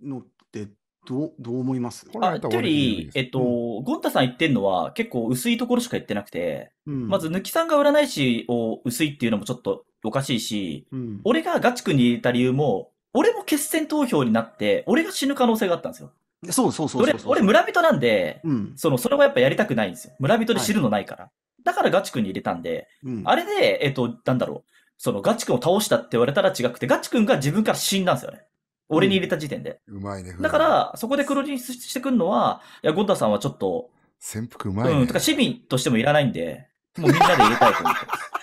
のってどう、どう思いますあ、とより、えっと、うん、ゴンタさん言ってるのは結構薄いところしか言ってなくて、うん、まず、抜きさんが占い師を薄いっていうのもちょっとおかしいし、うん、俺がガチ君に入れた理由も、俺も決選投票になって、俺が死ぬ可能性があったんですよ。そうそうそう俺、俺村人なんで、その、それはやっぱやりたくないんですよ。村人で知るのないから。はい、だからガチ君に入れたんで、あれで、えっと、なんだろう。そのガチ君を倒したって言われたら違くて、ガチ君が自分から死んだんですよね。俺に入れた時点で。うまいね。だから、そこで黒字してくるのは、いや、ゴンタさんはちょっと、潜伏うまいうん、と。か市民としてもいらないんで、もうみんなで入れたいと思ってます。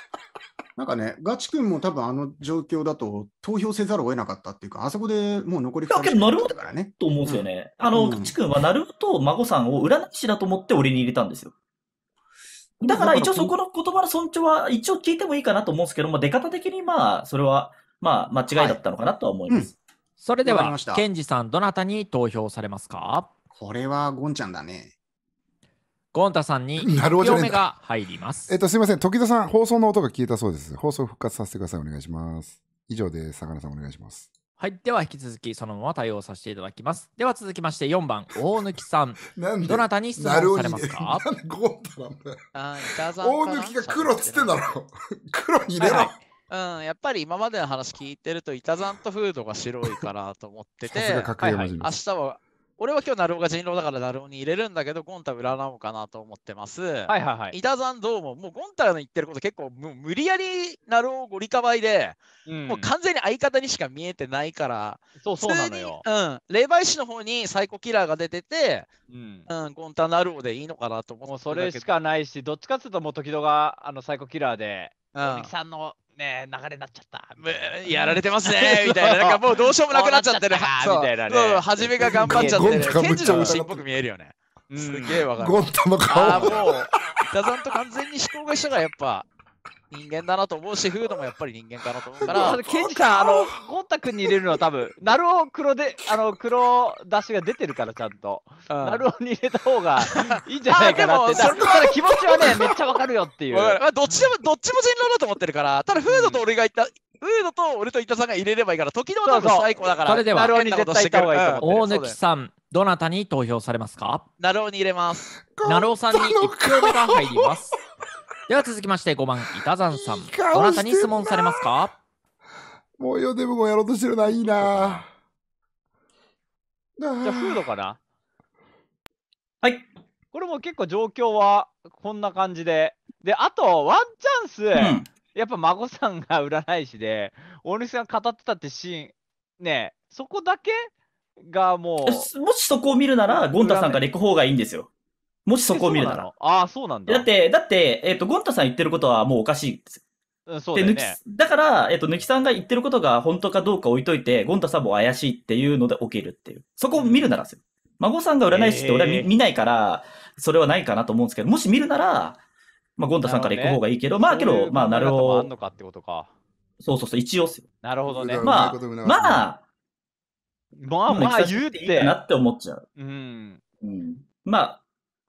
なんかね、ガチ君も多分あの状況だと投票せざるを得なかったっていうか、あそこでもう残り2人いやけどなるほだどからね。と思うんですよね。あの、うん君は、ナルトと孫さんを占い師だと思って俺に入れたんですよ。だから一応そこの言葉の尊重は一応聞いてもいいかなと思うんですけど、まあ出方的にまあ、それは、まあ、間違いだったのかなとは思います。それでは、ケンジさん、どなたに投票されますかこれはゴンちゃんだね。ゴンタさんに1 票目が入ります。えっと、すみません、時田さん、放送の音が消えたそうです。放送復活させてください。お願いします。以上で、さかなさん、お願いします。はい。では、引き続き、そのまま対応させていただきます。では、続きまして、4番、大貫さん。なんどなたに質問されますかゴンタなんだよ。大貫が黒っつってんだろ。黒に入れろ。はいはいうん、やっぱり今までの話聞いてると、板んとフードが白いかなと思ってて、はいはい、明日は、俺は今日、なるおが人狼だからなるおに入れるんだけど、ゴンタ占おうかなと思ってます。はいはいはい。板んどうも、もうゴンタの言ってること結構、もう無理やりなるおご理かばいで、うん、もう完全に相方にしか見えてないから、そうそうなのよ。うん、霊媒師の方にサイコキラーが出てて、うん、うん、ゴンタなるおでいいのかなと思ってもうそれしかないし、どっちかっていうと、もう時戸があのサイコキラーで、うん、さんのね流れになっちゃったやられてますね みたいななんかもうどうしようもなくなっちゃってるみたいなね初めが頑張っちゃってるケンジの牛っぽく見えるよねすげえわかるゴンタ顔あもうダザンと完全に思考がしたからやっぱ人間だなと思うし、フードもやっぱり人間かなと思うから。ケンちゃん、あの、ゴンタ君に入れるのは多分、ナルオ黒で、あの、黒出しが出てるから、ちゃんと。うん、ナルオに入れた方がいいんじゃないかなって。だから気持ちはね、めっちゃわかるよっていう。まあ、どっちでも、どっちも人狼だと思ってるから、ただフードと俺が言った、うんウエドと俺と伊田さんが入れればいいから、時の多分最高だから。それでは、に絶対方がいい大貫さん、どなたに投票されますかナローに入れます。ナローさんに1票目が入ります。では続きまして5番、板山さん。いいどなたに質問されますかもうよ、デブやろうとしてるな、いいな。じゃあ、フードかなはい。これも結構状況はこんな感じで。で、あと、ワンチャンス、うん、やっぱ孫さんが占い師で、大西さん語ってたってシーン、ねそこだけがもう。もしそこを見るなら、ゴン太さんから行く方がいいんですよ。もしそこを見るなら。ああ、そうなんだ。だって、だって、えっ、ー、と、ゴンタさん言ってることはもうおかしいですそうだ、ね、だから、えっ、と、抜きさんが言ってることが本当かどうか置いといて、ゴンタさんも怪しいっていうので起きるっていう。そこを見るならですよ。孫さんが占い師って俺は見えー、見ないから、それはないかなと思うんですけど、もし見るなら、まあ、ゴンタさんから行く方がいいけど、どね、まあけど、まあ、なるほど。そうそうそう、一応っすよ。なるほどね。まあ、まあ、まあ、まあ、言うて。いいかなって思っちゃう。うん。うん、まあ、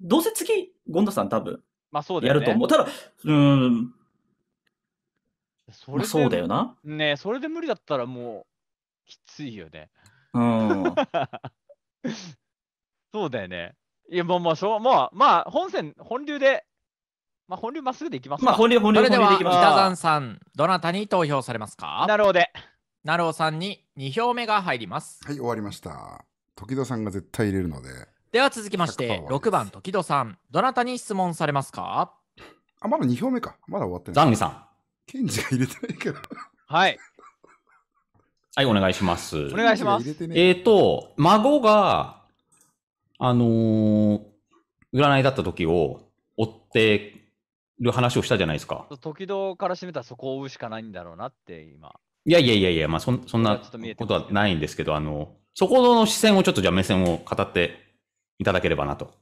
どうせ次、ゴンダさん多分、まあそうだやよると思う。ただ、うん、それそうだよな。ね、それで無理だったらもう、きついよね。うん。そうだよね。いや、まあまあ、しょうまあ、まあ、本線、本流で、まあ、本流まっすぐでいきますか。まあ、本流、本流、それで本流でいきます山さん、どなたに投票されますかなるほど。なるほさんに2票目が入ります。はい、終わりました。時戸さんが絶対入れるので、では続きまして、6番、時戸さん。どなたに質問されますかあ、まだ2票目か。まだ終わってない。ザンミさん。ケンジが入れてないけど。はい。はい、お願いします。お願いします。えっ、ー、と、孫が、あのー、占いだった時を追ってる話をしたじゃないですか。時戸からしめたらそこを追うしかないんだろうなって、今。いやいやいやいや、まあそ、そんなことはないんですけど、あの、そこの視線をちょっとじゃあ目線を語っていただければなと。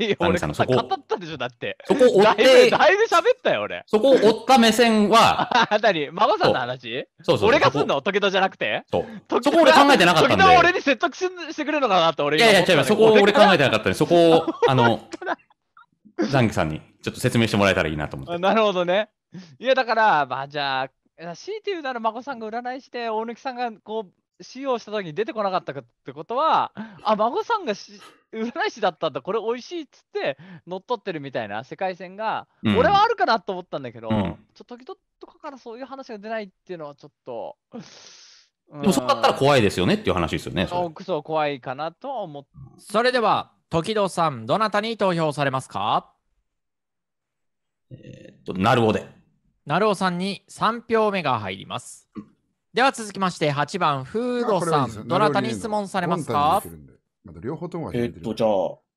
いや、俺さんのそこ語ったでしょ、だって。そこ追って、だいぶ喋ったよ、俺。そこを追った目線は。何ママさんの話そうそう俺がすんの時戸じゃなくてそう。そこ俺考えてなかったんで。時戸俺に説得してくれるのかなって俺。いやいや、違う、そこ俺考えてなかったんで、そこを、あの、ザンギさんにちょっと説明してもらえたらいいなと思って。なるほどね。いや、だから、まあじゃあ、強いて言うなら、孫さんが占いして、大貫さんがこう、使用した時に出てこなかったかってことはあ孫さんがし占い師だったんだこれ美味しいっつって乗っ取ってるみたいな世界線が、うん、俺はあるかなと思ったんだけど、うん、ちょっと時々とかからそういう話が出ないっていうのはちょっと。うん、でもそうだったら怖いですよねっていう話ですよね。そうそ怖いかなとは思っそれでは時戸さんどなたに投票されますかえー、っとなるおで。なるおさんに3票目が入ります。では続きまして8番フードさん、どなたに質問されますかえっと、じゃあ、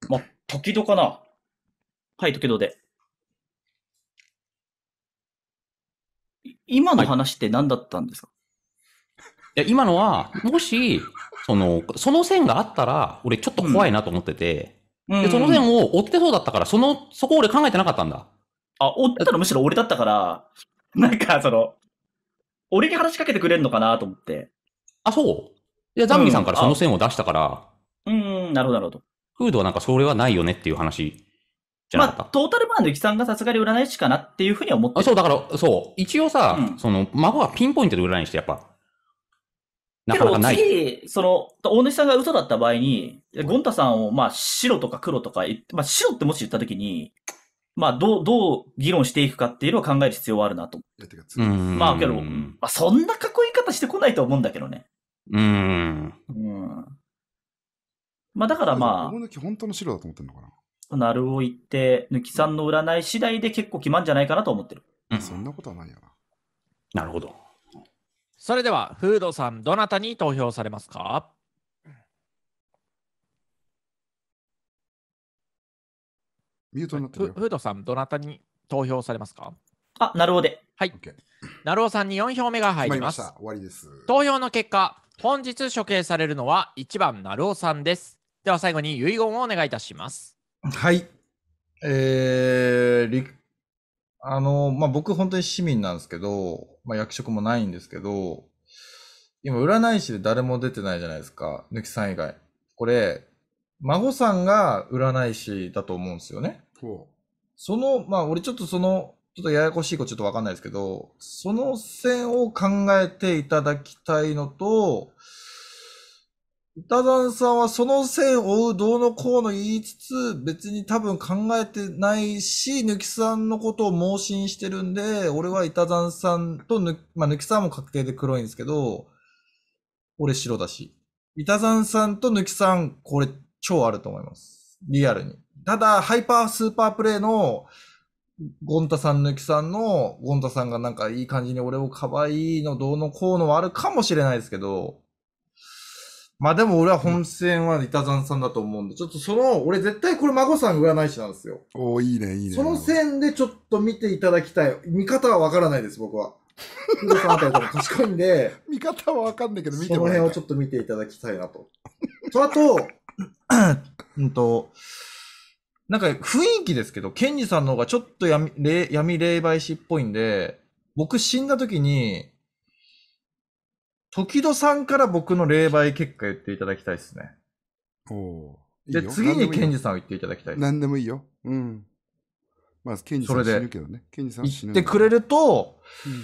まあ、時戸かな。はい、時戸で。今の話って何だったんですか、い、や、今のは、もし、その、その線があったら、俺ちょっと怖いなと思ってて、うん、でその線を追ってそうだったから、その、そこ俺考えてなかったんだ。あ、追ったらむしろ俺だったから、なんかその、俺に話しかけてくれるのかなと思って。あ、そういや、ザンギさんからその線を出したから、うーん、なるほど、なるほど。フードはなんかそれはないよねっていう話じゃなまかったあ、。トータルマンの雪さんがさすがに占い師かなっていうふうには思ってあ、そう、だから、そう、一応さ、うんその、孫はピンポイントで占い師して、やっぱ、なかなかない。次、その、大主さんが嘘だった場合に、ゴンタさんを、まあ、白とか黒とか言って、まあ、白ってもし言ったときに、まあ、どう、どう議論していくかっていうのを考える必要はあるなと。まあ、けど、まあ、そんなかっこいい方してこないと思うんだけどね。うん。うん。まあ、だからまあ。大抜き本当の白だと思ってんのかな。なるを言って、抜きさんの占い次第で結構決まんじゃないかなと思ってる。うん、そんなことはないよな。なるほど。それでは、フードさん、どなたに投票されますかミュートになってるよ。フードさん、どなたに投票されますかあ、なるおで。はい。なるおさんに4票目が入ります。終わりです。投票の結果、本日処刑されるのは1番なるおさんです。では最後に遺言をお願いいたします。はい。えー、りあの、まあ、僕本当に市民なんですけど、まあ、役職もないんですけど、今占い師で誰も出てないじゃないですか。抜きさん以外。これ、孫さんが占い師だと思うんですよね。ほその、まあ、俺ちょっとその、ちょっとややこしいことちょっとわかんないですけど、その線を考えていただきたいのと、歌山さんはその線を追うどうのこうの言いつつ、別に多分考えてないし、抜きさんのことを盲信してるんで、俺は板山さんとぬ、まあ、抜きさんも確定で黒いんですけど、俺白だし。板山さんと抜きさん、これ超あると思います。リアルに。ただ、ハイパースーパープレイの、ゴンタさん、抜きさんの、ゴンタさんがなんかいい感じに俺を可愛いのどうのこうのはあるかもしれないですけど、まあでも俺は本戦はザンさんだと思うんで、ちょっとその、俺絶対これ孫さん占い師なんですよ。おおいいね、いいね。その線でちょっと見ていただきたい。見方はわからないです、僕は。孫さんあたりとか賢いんで。見方はわかんないけど、見てもらいたい。その辺をちょっと見ていただきたいなと。そあと、うんと、なんか雰囲気ですけど、ケンジさんの方がちょっと闇霊闇霊媒師っぽいんで、僕死んだ時に、時戸さんから僕の霊媒結果言っていただきたいですね。おいいで、次にケンジさんを言っていただきたいです。何でもいいよ。うん。まず、ケンジさん死ぬけどね。ケンジさん死ぬ。言ってくれると、うん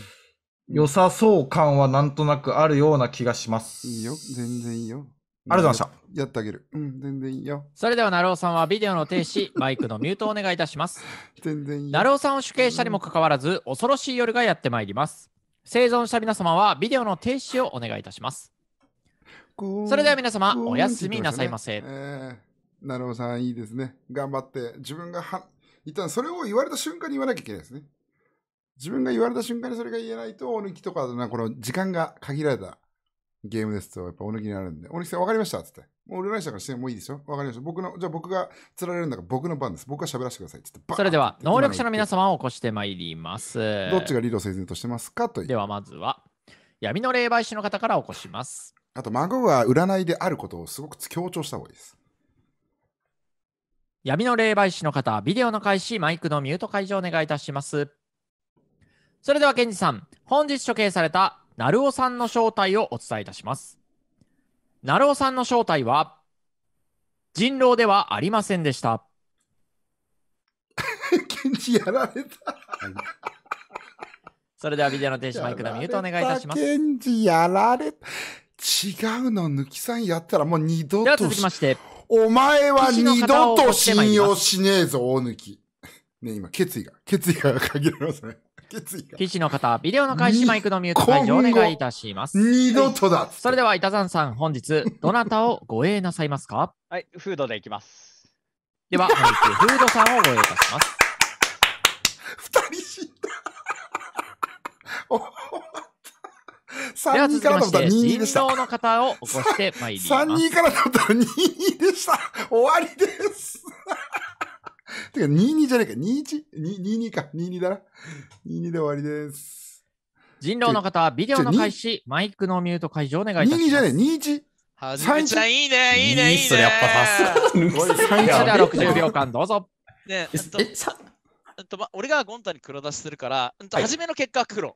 良さそう感はなんとなくあるような気がします。いいよ、全然いいよ。ありがとうございました。やってあげる。うん、全然いいよ。それでは、なるおさんはビデオの停止、マイクのミュートをお願いいたします。全然いい。なるおさんを主刑したにもかかわらず、恐ろしい夜がやってまいります。生存した皆様は、ビデオの停止をお願いいたします。それでは皆様、おやすみなさいませ。成ね、えー、なるおさん、いいですね。頑張って、自分がは、一旦それを言われた瞬間に言わなきゃいけないですね。自分が言われた瞬間にそれが言えないと、お抜きとかこの時間が限られたゲームですと、やっぱおぬきになるんで、おぬきさん分かりましたっつって。もう占い師だからしてもういいですよ。わかりました。僕の、じゃあ僕が釣られるんだから僕の番です。僕が喋らせてください。ってそれでは、能力者の皆様を起こしてまいります。どっちがリード路整然としてますかとではまずは、闇の霊媒師の方から起こします。あと、孫は占いであることをすごく強調した方がいいです。闇の霊媒師の方、ビデオの開始、マイクのミュート解除お願いいたします。それでは、ケンジさん、本日処刑された成尾さんの正体をお伝えいたします。成尾さんの正体は、人狼ではありませんでした。ケンジやられたそれではビデオの停止マイクのミュートお願いいたします。ケンジやられた。違うの、抜きさんやったらもう二度と。では続きまして。お前は二度と信用しねえぞ、大抜き。ね、今、決意が、決意が限られますね。記事の方、ビデオの開始マイクのミュート解除お願いいたします。二度とだ、はい、それでは、板山さん、本日、どなたを護衛なさいますかはい、フードでいきます。では、本日、フードさんを護衛いたします。二人死んだ。おでは続きまして、人狼の方を起こしてまいります。3人からだったら2でした。終わりです。てか、22じゃねえか、21?22 か、22だな。22で終わりです。人狼の方、ビデオの開始、マイクのミュート解除お願いします。22じゃねえ、21。はじめちゃん、いいね、いいね、いいね。それやっぱさすがの抜き60秒間、どうぞ。ねえ、え、さ、と俺がゴンタに黒出しするから、うんと、は初めの結果は黒。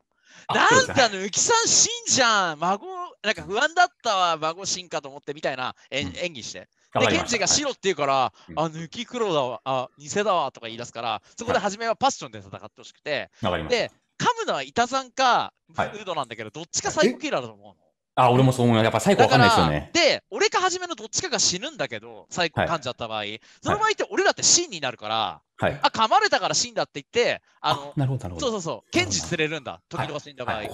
なんだ、抜きさん、死んじゃん。孫、なんか不安だったわ、孫死んかと思ってみたいな演技して。で、ケンチが白って言うから、はい、あ、抜き黒だわ、あ、偽だわとか言い出すから、そこで初めはパッションで戦ってほしくて、で、噛むのは板さんか、フードなんだけど、はい、どっちか最後キラーだと思うの。あ、俺もそう思う。やっぱ最後わかんないですよね。で、俺か初めのどっちかが死ぬんだけど、最後噛んじゃった場合、はい、その場合って俺だって死になるから、はい、あ、噛まれたから死んだって言って、あの、あなるほどなるほどそうそうそう、検事釣れるんだ、時のが死んだ場合。はい、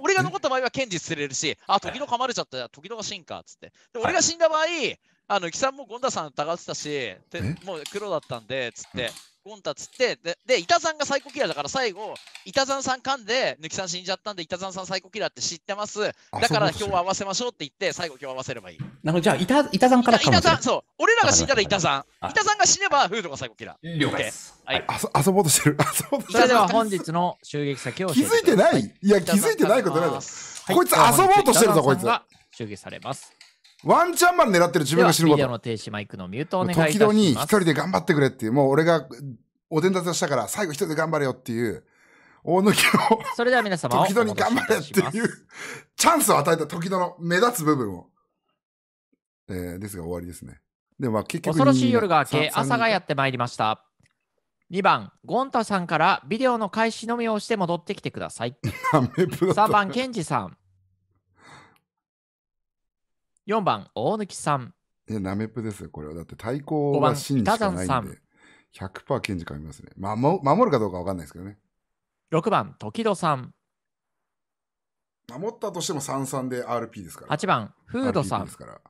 俺が残った場合は検事釣れるし、あ、時野噛まれちゃった、時のが死んか、つって。で、俺が死んだ場合、あの、木さんも権田さん疑ってたし、でもう黒だったんで、つって、ゴンタつってでで板さんがサイコキラーだから最後板さんさん噛んで抜きさん死んじゃったんで板さんさんサイコキラーって知ってますだから今日合わせましょうって言って最後今日合わせればいいなのほじゃあ板板さんからかもしそう俺らが死んだら板さん板さんが死ねばフードがサイコキラー了解ですはい、あ遊ぼうとしてる。それでは本日の襲撃先を気づいてないいや気づいてないことないだ、はい、こいつ遊ぼうとしてるぞこいつ襲撃されますワンチャンマン狙ってる自分が死ぬこと。ビデオの停止マイクのミュートお願いします。時々に一人で頑張ってくれっていう、もう俺がお伝達したから最後一人で頑張れよっていう、大抜きを。それでは皆様、時々に頑張れっていう、チャンスを与えた時々の目立つ部分を。えー、ですが終わりですね。でも結局恐ろしい夜が明け、朝がやってまいりました。2番、ゴンタさんからビデオの開始のみをして戻ってきてください。3 番、ケンジさん。4番、大貫さん。え、ナメプですよ、これは。だって対抗は真しかないんで。100%ケンジ買いますね。まあ、守るかどうか分かんないですけどね。6番、時戸さん。守ったとしても33で RP ですから。8番、フードさん。ですから。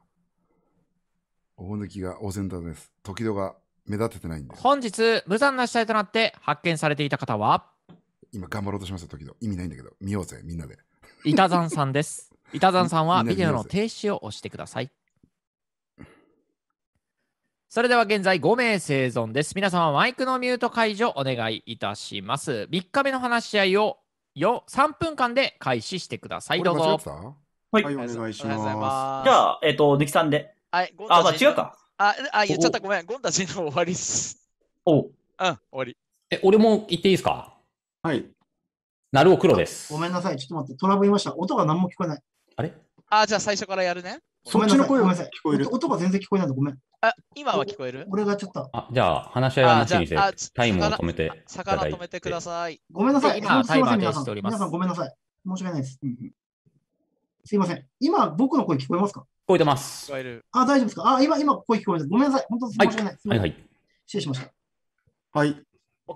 大貫がお膳立てです。時戸が目立ててないんで。本日、無残な死体となって発見されていた方は今頑張ろうとしますよ、時戸。意味ないんだけど、見ようぜ、みんなで。板山さんです。板山さんはビデオの停止を押してください。それでは現在5名生存です。皆様マイクのミュート解除お願いいたします。3日目の話し合いをよ3分間で開始してください。どうぞ。はい、お願いします。じゃあ、えっ、ー、と、できさんで。はい、あ、まあ、違うか。あ、あ言っちゃった。ごめん。ゴンダジンの終わりっす。おう。うん、終わり。え、俺も言っていいですかはい。なるお黒です。ごめんなさい。ちょっと待って。トラブりました。音が何も聞こえない。あれあ、じゃあ最初からやるね。そっちの声い。聞こえる。音が全然聞こえないの、ごめん。あ、今は聞こえる俺がちょっと。あ、じゃあ話し合いはなしにして、タイムを止めて魚止めてください。ごめんなさい。今タイムを停止しております。皆さんごめんなさい。申し訳ないです。うん、すいません。今、僕の声聞こえますか聞こえてます。あ、大丈夫ですかあ、今、今、声聞こえます。ごめんなさい。本当申し訳ない。はい、はい、失礼しました。はい。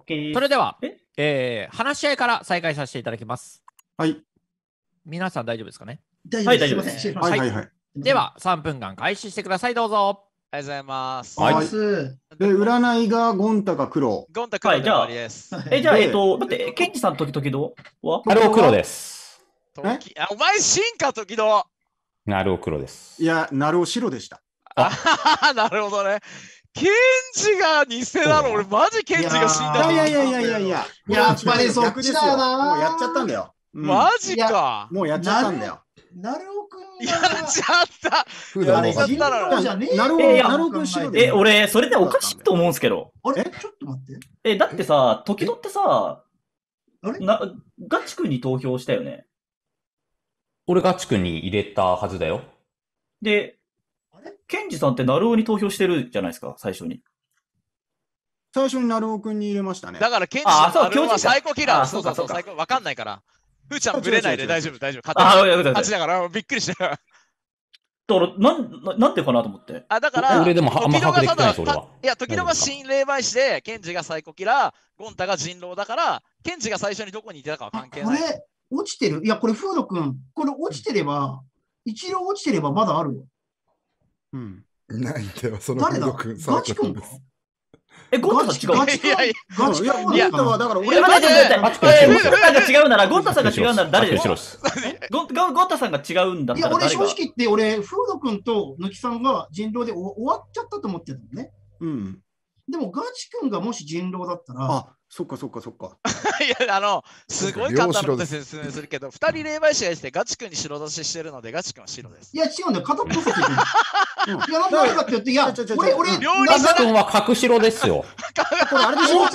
ケー。それでは、ええー、話し合いから再開させていただきます。はい。皆さん大丈夫ですかね大丈夫です。はい、はい、はい、では、3分間開始してください。どうぞ。ありがとうございます。はい。で、占いがゴンタが黒。ゴンタ黒です。じゃあ、え、じゃあ、えっと、待って、ケンジさん時々どうなるお黒です。お前、進化時うなるお黒です。いや、なるお白でした。あなるほどね。ケンジが偽だろ、俺、マジケンジが死んだいやいやいやいやいや、やっぱりそっだな。もうやっちゃったんだよ。マジか。もうやっちゃったんだよ。なるおくんやっちゃった普段ゃえくん白で。え、俺、それでおかしいと思うんですけど。あれちょっと待って。え、だってさ、時々ってさ、あれなガチ君に投票したよね。俺ガチ君に入れたはずだよ。で、ケンジさんってナルオに投票してるじゃないですか、最初に。最初にナルオ君に入れましたね。だからケンジさんはサイコキラー。そうそうそう、サイコ、わかんないから。ふーちゃんぶれないで大丈夫、大丈夫。勝ち勝ちだから、びっくりした。だから、なんな、んていうかなと思って。あ、だから、俺でもあんま把握ないいや、時のが新霊媒師で、ケンジがサイコキラー、ゴンタが人狼だから、ケンジが最初にどこにいてたかは関係ない。これ、落ちてるいや、これ、フード君、これ落ちてれば、一応落ちてればまだあるよ。うん。ないんだよ、そのフード君、ガチ君です。え、ゴンタさん違うガチいやいやガチかいやゴンタはだから俺え、待って待って待ってゴンタさんが違うなら、ゴンタさんが違うなら誰ですかゴンゴゴンタさんが違うんだっいたやら誰俺正直言って俺、フード君とぬきさんが人狼でお終わっちゃったと思ってたのね。うん。でもガチ君がもし人狼だったら。あそっかそっかそっか。いや、あの、すごい簡単な説明するけど、2人霊媒師がいて、ガチ君に白出ししてるので、ガチ君は白です。いや、違うんだよ、片っぽて言 いや、なんであれかって言って、いや、俺、俺、ガチ君は隠しろですよ。これ、あれでしょ、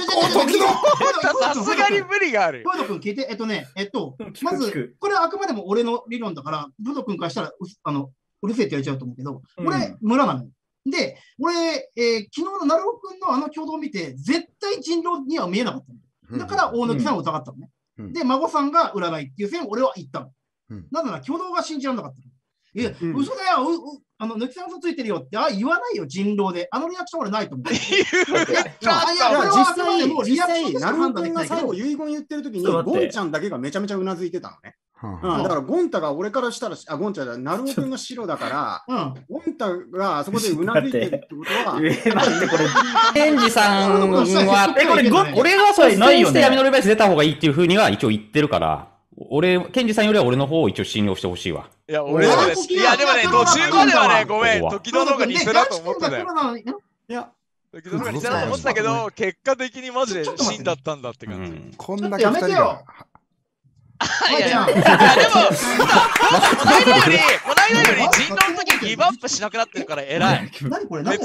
さすがに無理がある。ブド君聞いて、えっとね、えっと、まず、これはあくまでも俺の理論だから、ブド君からしたら、あの、うるせえって言われちゃうと思うけど、俺、村なのよ。で、俺、えー、昨日の成尾君のあの挙動を見て、絶対人狼には見えなかっただから、大貫さんを疑ったのね。うん、で、孫さんが占いっていう線、俺は言ったの。うん、なぜなら、挙動が信じられなかったの。いや、うん、嘘だよ、ううあの抜きさついてるよって、あ言わないよ、人狼で。あのリアクション俺ないと思う。いや、実際、もうリアクションで判断できない最後、遺言言ってる時に、ゴンちゃんだけがめちゃめちゃうなずいてたのね。うん、だからゴンタが俺からしたら、あ、ゴンちゃんだ、ナルオ君が白だから、うん、ゴンタがあそこでうなずいてるってことは。待 これ、ケンジさんは、え、これ、俺がそれないよね。闇の霊媒師出た方がいいっていうふうには一応言ってるから、俺、ケンジさんよりは俺の方を一応信用してほしいわ。いや、俺はね、いや、でもね、途中まではね、ごめん、時の方が偽だと思ってたよ。いや、時の方が偽だと思ったけど、結果的にマジで死んだったんだって感じ。こんだけやめてよ。いやでも、この間より、この間より人狼の時ギブアップしなくなってるから偉い。めっ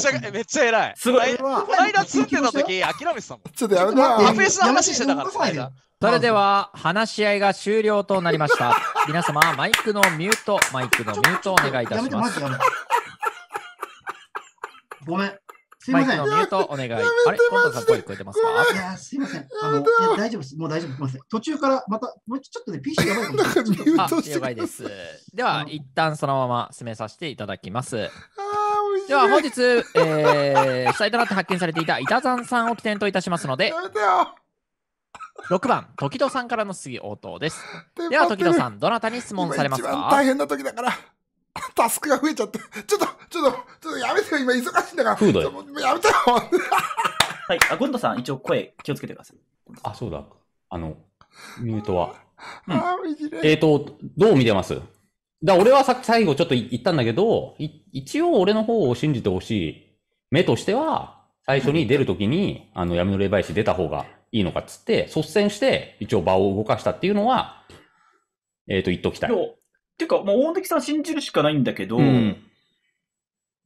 ちゃ、偉い。すごい。この間積ってた時諦めてたもん。ちょっとやめな。アフェスの話してたから。それでは話し合いが終了となりました。皆様、マイクのミュート、マイクのミュートをお願いいたします。ごめん。すいません。マイクのミュートお願い。あれコントさん声聞こえてますかいや、すいません。あの、大丈夫です。もう大丈夫。すません。途中からまた、もうちょっとね、PC やばいかもしれない。あ、やばいです。では、一旦そのまま進めさせていただきます。では本日、えー、主体となって発見されていた板山さんを起点といたしますので、6番、時戸さんからの質疑応答です。では、時戸さん、どなたに質問されますか大変な時だから、タスクが増えちゃって、ちょっと、ちょっと、ちょっとやめてよ、今忙しいんだから。フードやめてよ。はい、あ、ゴンドさん、一応声気をつけてください。あ、そうだ。あの、ミュートは。うん、えっ、ー、と、どう見てますだ俺はさっき最後ちょっと言ったんだけど、一応俺の方を信じてほしい目としては、最初に出るときに、あの、闇の霊媒師出た方がいいのかっつって、率先して一応場を動かしたっていうのは、えっ、ー、と、言っときたい。いっていうか、まあ、大関さん信じるしかないんだけど、うん、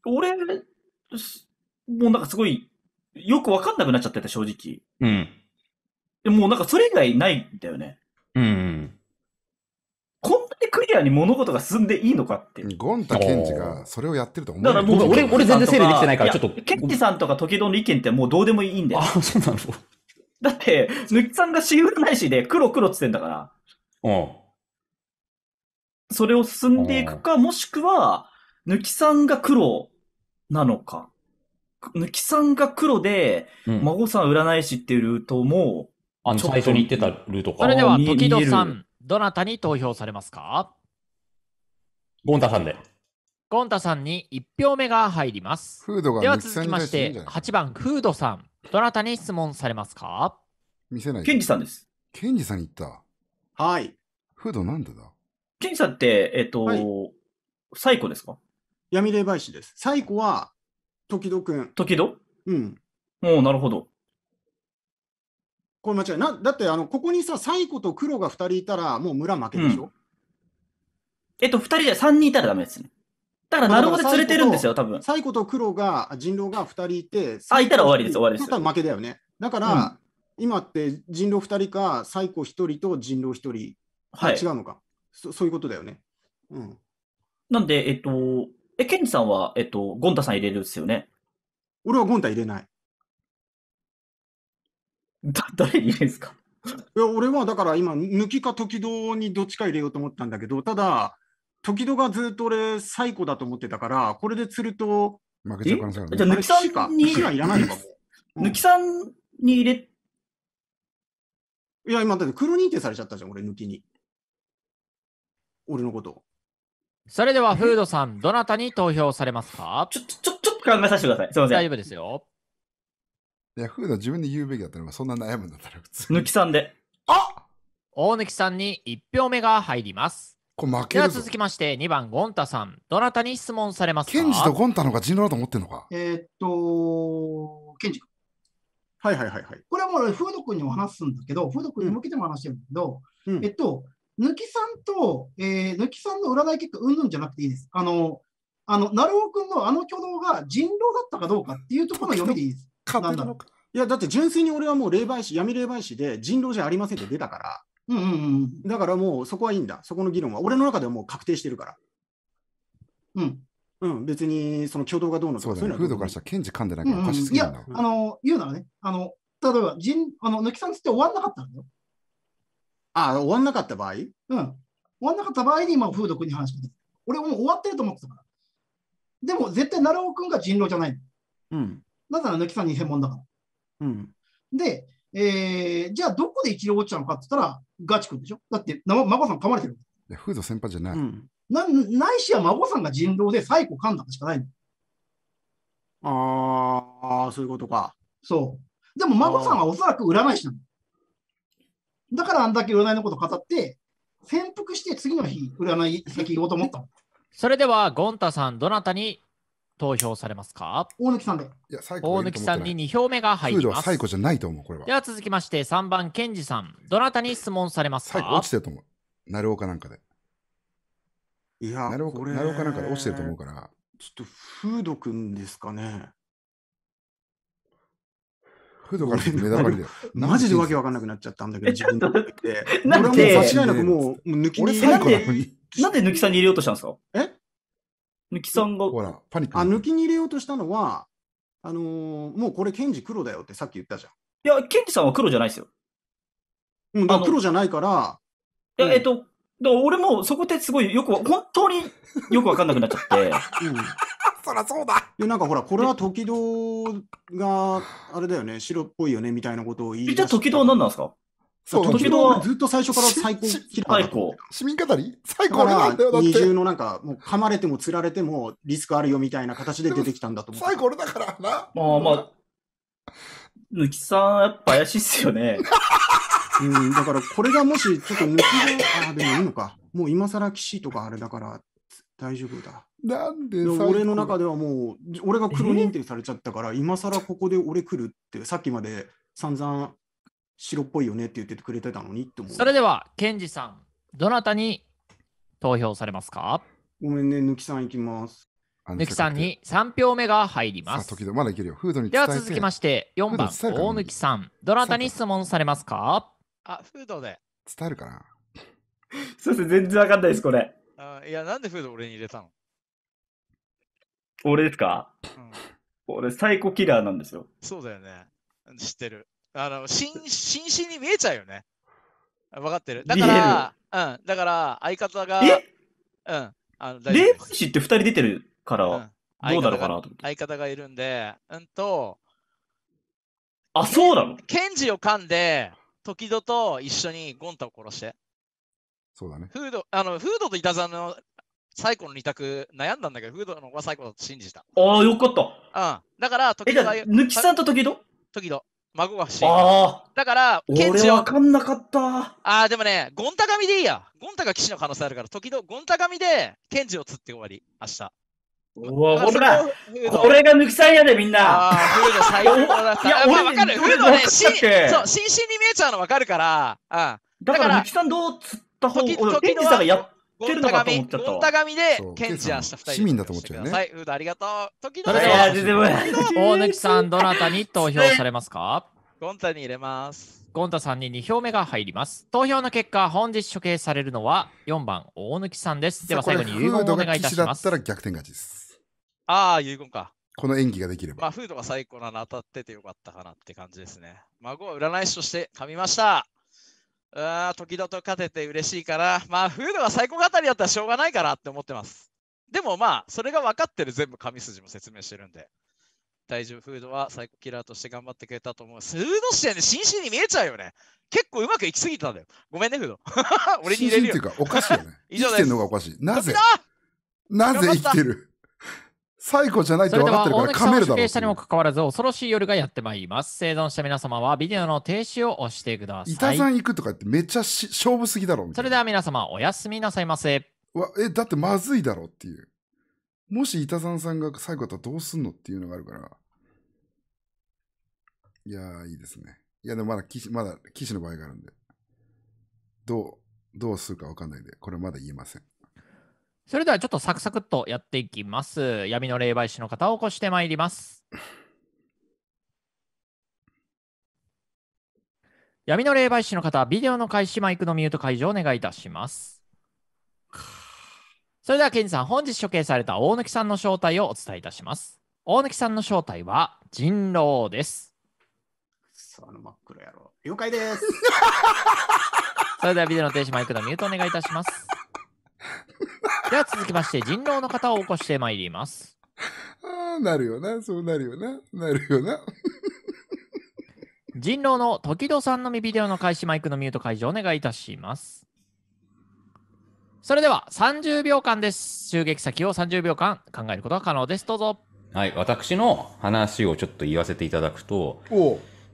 俺、もうなんかすごい、よくわかんなくなっちゃってた、正直。うん。でもうなんかそれ以外ないんだよね。うん、うん。こんなにクリアに物事が進んでいいのかって。ゴンタケンジがそれをやってると思う。だからう俺、俺全然整理できてないから、ちょっと。ケンジさんとか時戸の意見ってもうどうでもいいんだよ。あ、そうなのだって、抜きさんがシーないしで黒黒って言ってんだから。うん。それを進んでいくか、もしくは、抜きさんが黒なのか。抜きさんが黒で、うん、孫さん占い師っていうルートも、あの、最初に言ってたルートか。それでは、時戸さん、どなたに投票されますかゴンタさんで。ゴンタさんに1票目が入ります。では続きまして、8番、フードさん。どなたに質問されますか見せない。ケンジさんです。ケンジさんに言った。はい。フードなんでだケンジさんって、えっ、ー、と、はい、サイコですか闇霊媒師です。サイコは、時戸くん。時戸うん。おおなるほど。これ間違いな。だって、あの、ここにさ、サイコと黒が2人いたら、もう村負けでしょ、うん、えっと、2人じゃ3人いたらダメですね。だから、なるほど連れてるんですよ、多分。サイコと黒が、人狼が2人いて、あ、いたら終わりです、終わりです。だ負けだよね。だから、うん、今って人狼2人か、サイコ1人と人狼1人。はい。違うのか。そそういうことだよね。うん。なんで、えっと、え、ケンジさんは、えっと、ゴンタさん入れるんですよね。俺はゴンタ入れない。だ、誰に入れんですかいや俺はだから今、抜きか時道にどっちか入れようと思ったんだけど、ただ、時戸がずっと俺、最古だと思ってたから、これで釣ると、負けちゃう可能性ある、ね、じゃあ、抜きさんに、いらないのかも。抜きさんに入れ、いや、今、だって黒認定されちゃったじゃん、俺、抜きに。俺のこと。それでは、フードさん、どなたに投票されますかちょ、ちょ、ちょっと考えさせてください。すみません。大丈夫ですよ。いや、フード自分で言うべきだったら、そんな悩むんだったら、普通。抜きさんで。あ大貫さんに1票目が入ります。これ負けでは続きまして2番ゴンタさんどなたに質問されますかケンジとゴンタの方が人狼だと思ってるのかえーっと、ケンジ君。はいはいはいはい。これはもう、フード君にも話すんだけど、フード君に向けても話してるんだけど、うんえっと、抜きさんと、えー抜きさんの占い結果、うんぬんじゃなくていいです。あの、あの、成尾君のあの挙動が人狼だったかどうかっていうところの読みでいいです。勝てるのかいや、だって純粋に俺はもう霊媒師、闇霊媒師で人狼じゃありませんって出たから、うんうんうん、だからもうそこはいいんだ、そこの議論は、俺の中ではもう確定してるから。うんうん、別にその共同がどうのとかそう、ね、いう風からしたら検事噛んでないからおかしすぎるだ、うんうん、いや、あの、言うならね、あの、例えば、人あの抜き算つって終わんなかったよ。ああ、終わんなかった場合うん。終わんなかった場合に今、風土君に話して俺もう終わってると思ってたから。でも、絶対奈良尾君が人狼じゃない。うん。なぜなら抜き算に専門だから。うん。で、えー、じゃあどこで生き残っちゃうのかって言ったら、ガチ君でしょ。だって、孫さん噛まれてる。いフード先輩じゃない。うん、なないしは孫さんが人狼で最後噛んだかしかないの。ああ、そういうことか。そう。でも孫さんはおそらく占い師なの。だからあんだけ占いのこと語って、潜伏して次の日、占い先行こうと思ったの。それでは、ゴンタさん、どなたに投票されますか大貫さんで。いや、最高大貫さんに2票目が入ります。最高じゃないと思う、これは。では続きまして、3番、ケンジさん。どなたに質問されますか最高落ちてると思う。鳴岡なんかで。いや、鳴岡鳴岡なんかで落ちてると思うから。ちょっと、フードくんですかね。フードが目玉かりで。マジでわけわかんなくなっちゃったんだけど、自分で。なんで、間違いなくもう、抜きに。ななんで抜きさんに入れようとしたんですかえ抜きさんが。ほら、パニック。あ、抜きに入れようとしたのは、あのー、もうこれ、ケンジ黒だよってさっき言ったじゃん。いや、ケンジさんは黒じゃないですよ。うん、黒じゃないから、いや、うんえっと、だ俺もそこってすごいよく本当によくわかんなくなっちゃって。うん、そらそうだや、なんかほら、これは時堂があれだよね、白っぽいよねみたいなことを言い出え、しじゃあ時堂は何なんですかそう、時々ずっと最初から最高最高。市民語り最高なんだよ、だって。二重のなんか、もう噛まれても釣られてもリスクあるよみたいな形で出てきたんだと思う。最高だからな。まあまあ、抜きさんやっぱ怪しいっすよね。うん、だからこれがもしちょっと抜きで、ああ、でもいいのか。もう今更岸とかあれだから大丈夫だ。なんで俺の中ではもう、俺が黒認定されちゃったから、今更ここで俺来るって、さっきまで散々白っぽいよねって言ってくれてたのにって思う。それでは、ケンジさん、どなたに投票されますかごめんね、抜きさんいきます。抜きさんに3票目が入ります。時まだいけるよフードにでは続きまして、4番、大抜きさん、どなたに質問されますかあ、フードで。伝えるかなそうですね、全然わかんないです、これ。あいや、なんでフード俺に入れたの俺ですか、うん、俺、サイコキラーなんですよ。そうだよね。知ってる。あの、新、新 進に見えちゃうよね。分かってる。だから、うん、だから相方が、うん、あの霊媒師って2人出てるから、どうなのかなと思って。相方がいるんで、うんと、あ、そうなのケンジを噛んで、時戸と一緒にゴンタを殺して。そうだね。フード、あの、フードとイタザンの最後の二択悩んだんだけど、フードの方が最後だと信じた。ああ、よかった。うん。だから、時戸が。え、抜きさんと時戸時戸。孫が欲しい。ああ。だから、ケンチは。わかんなかった。あでもね、ゴンタガミでいいや。ゴンタが騎士の可能性あるから、時々、ゴンタガミでケンジを釣って終わり、明日。うわ、ほら、これが抜きさんやで、みんな。あフード最高だった。いや、俺わかる。フードね、し、そう、新進に見えちゃうのわかるから。うん。だから、抜きさんどう釣った方が、時々、ケンジさんがやっってるのかと思っちゃったわ。で検知した2人。市民だと思っちゃうね。はい、フードありがとう。時大貫さん、どなたに投票されますかゴンタに入れます。ゴンタさんに2票目が入ります。投票の結果、本日処刑されるのは4番、大貫さんです。では最後に遺言をお願いいたします。ああ、遺言か。この演技ができれば。まあ、フードが最高なの当たっててよかったかなって感じですね。孫は占い師として噛みました。あ時々勝てて嬉しいから、まあ、冬ドは最高語りだったらしょうがないかなって思ってます。でもまあ、それが分かってる全部上筋も説明してるんで、大丈夫、フードはサイコキラーとして頑張ってくれたと思う。フード視点で真摯に見えちゃうよね。結構うまくいきすぎたんだよ。ごめんね、フード。俺に入れるよ。真摯っていうか、おかしいよね。以上です。生きてるのがおかしい。なぜなぜ生きてる最後じゃないと分かってるから噛めるだろう。したにもかかわらず恐ろしい夜がやってまいります。生存した皆様はビデオの停止を押してください。板さん行くとかってめっちゃし勝負すぎだろう。それでは皆様おやすみなさいませ。わえ、だってまずいだろうっていう。もし板さんさんが最後だったらどうすんのっていうのがあるから。いやー、いいですね。いや、でもまだ騎士、まだ騎士の場合があるんで。どう、どうするかわかんないで、これまだ言えません。それではちょっとサクサクっとやっていきます。闇の霊媒師の方を起こしてまいります。闇の霊媒師の方、ビデオの開始、マイクのミュート解除をお願いいたします。それでは、ケンジさん、本日処刑された大貫さんの正体をお伝えいたします。大貫さんの正体は人狼です。その真っ黒やろ。了解です。それでは、ビデオの停止、マイクのミュートお願いいたします。では続きまして、人狼の方を起こしてまいります。ああ、なるよな。そうなるよな。なるよな。人狼の時戸さんのみビデオの開始マイクのミュート解除お願いいたします。それでは30秒間です。襲撃先を30秒間考えることが可能です。どうぞ。はい、私の話をちょっと言わせていただくと、えっ、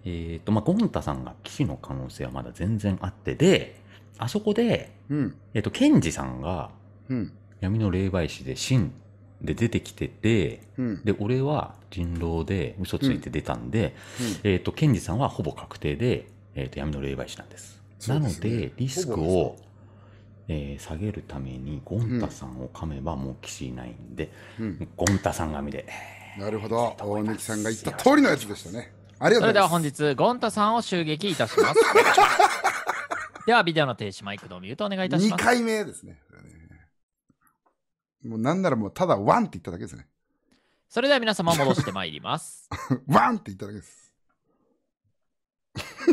ー、と、まあ、ゴンタさんが騎士の可能性はまだ全然あってで、あそこで、うん、えっと、ケンジさんが、うん、闇の霊媒師で真で出てきてて、うん、で、俺は人狼で嘘ついて出たんで、えっと、ケンジさんはほぼ確定で、えっと、闇の霊媒師なんです。ですね、なので、リスクを、えー、下げるためにゴンタさんを噛めばもう騎士いないんで、うん、ゴンタさんがみでなるほど大貫さんが言った通りのやつでしたねありがとうございますそれでは本日ゴンタさんを襲撃いたします では、ビデオの停止、マイクのミュートお願いいたします。2回目ですね。もうなんならもうただワンって言っただけですね。それでは皆様戻してまいります。ワンって言っただけです。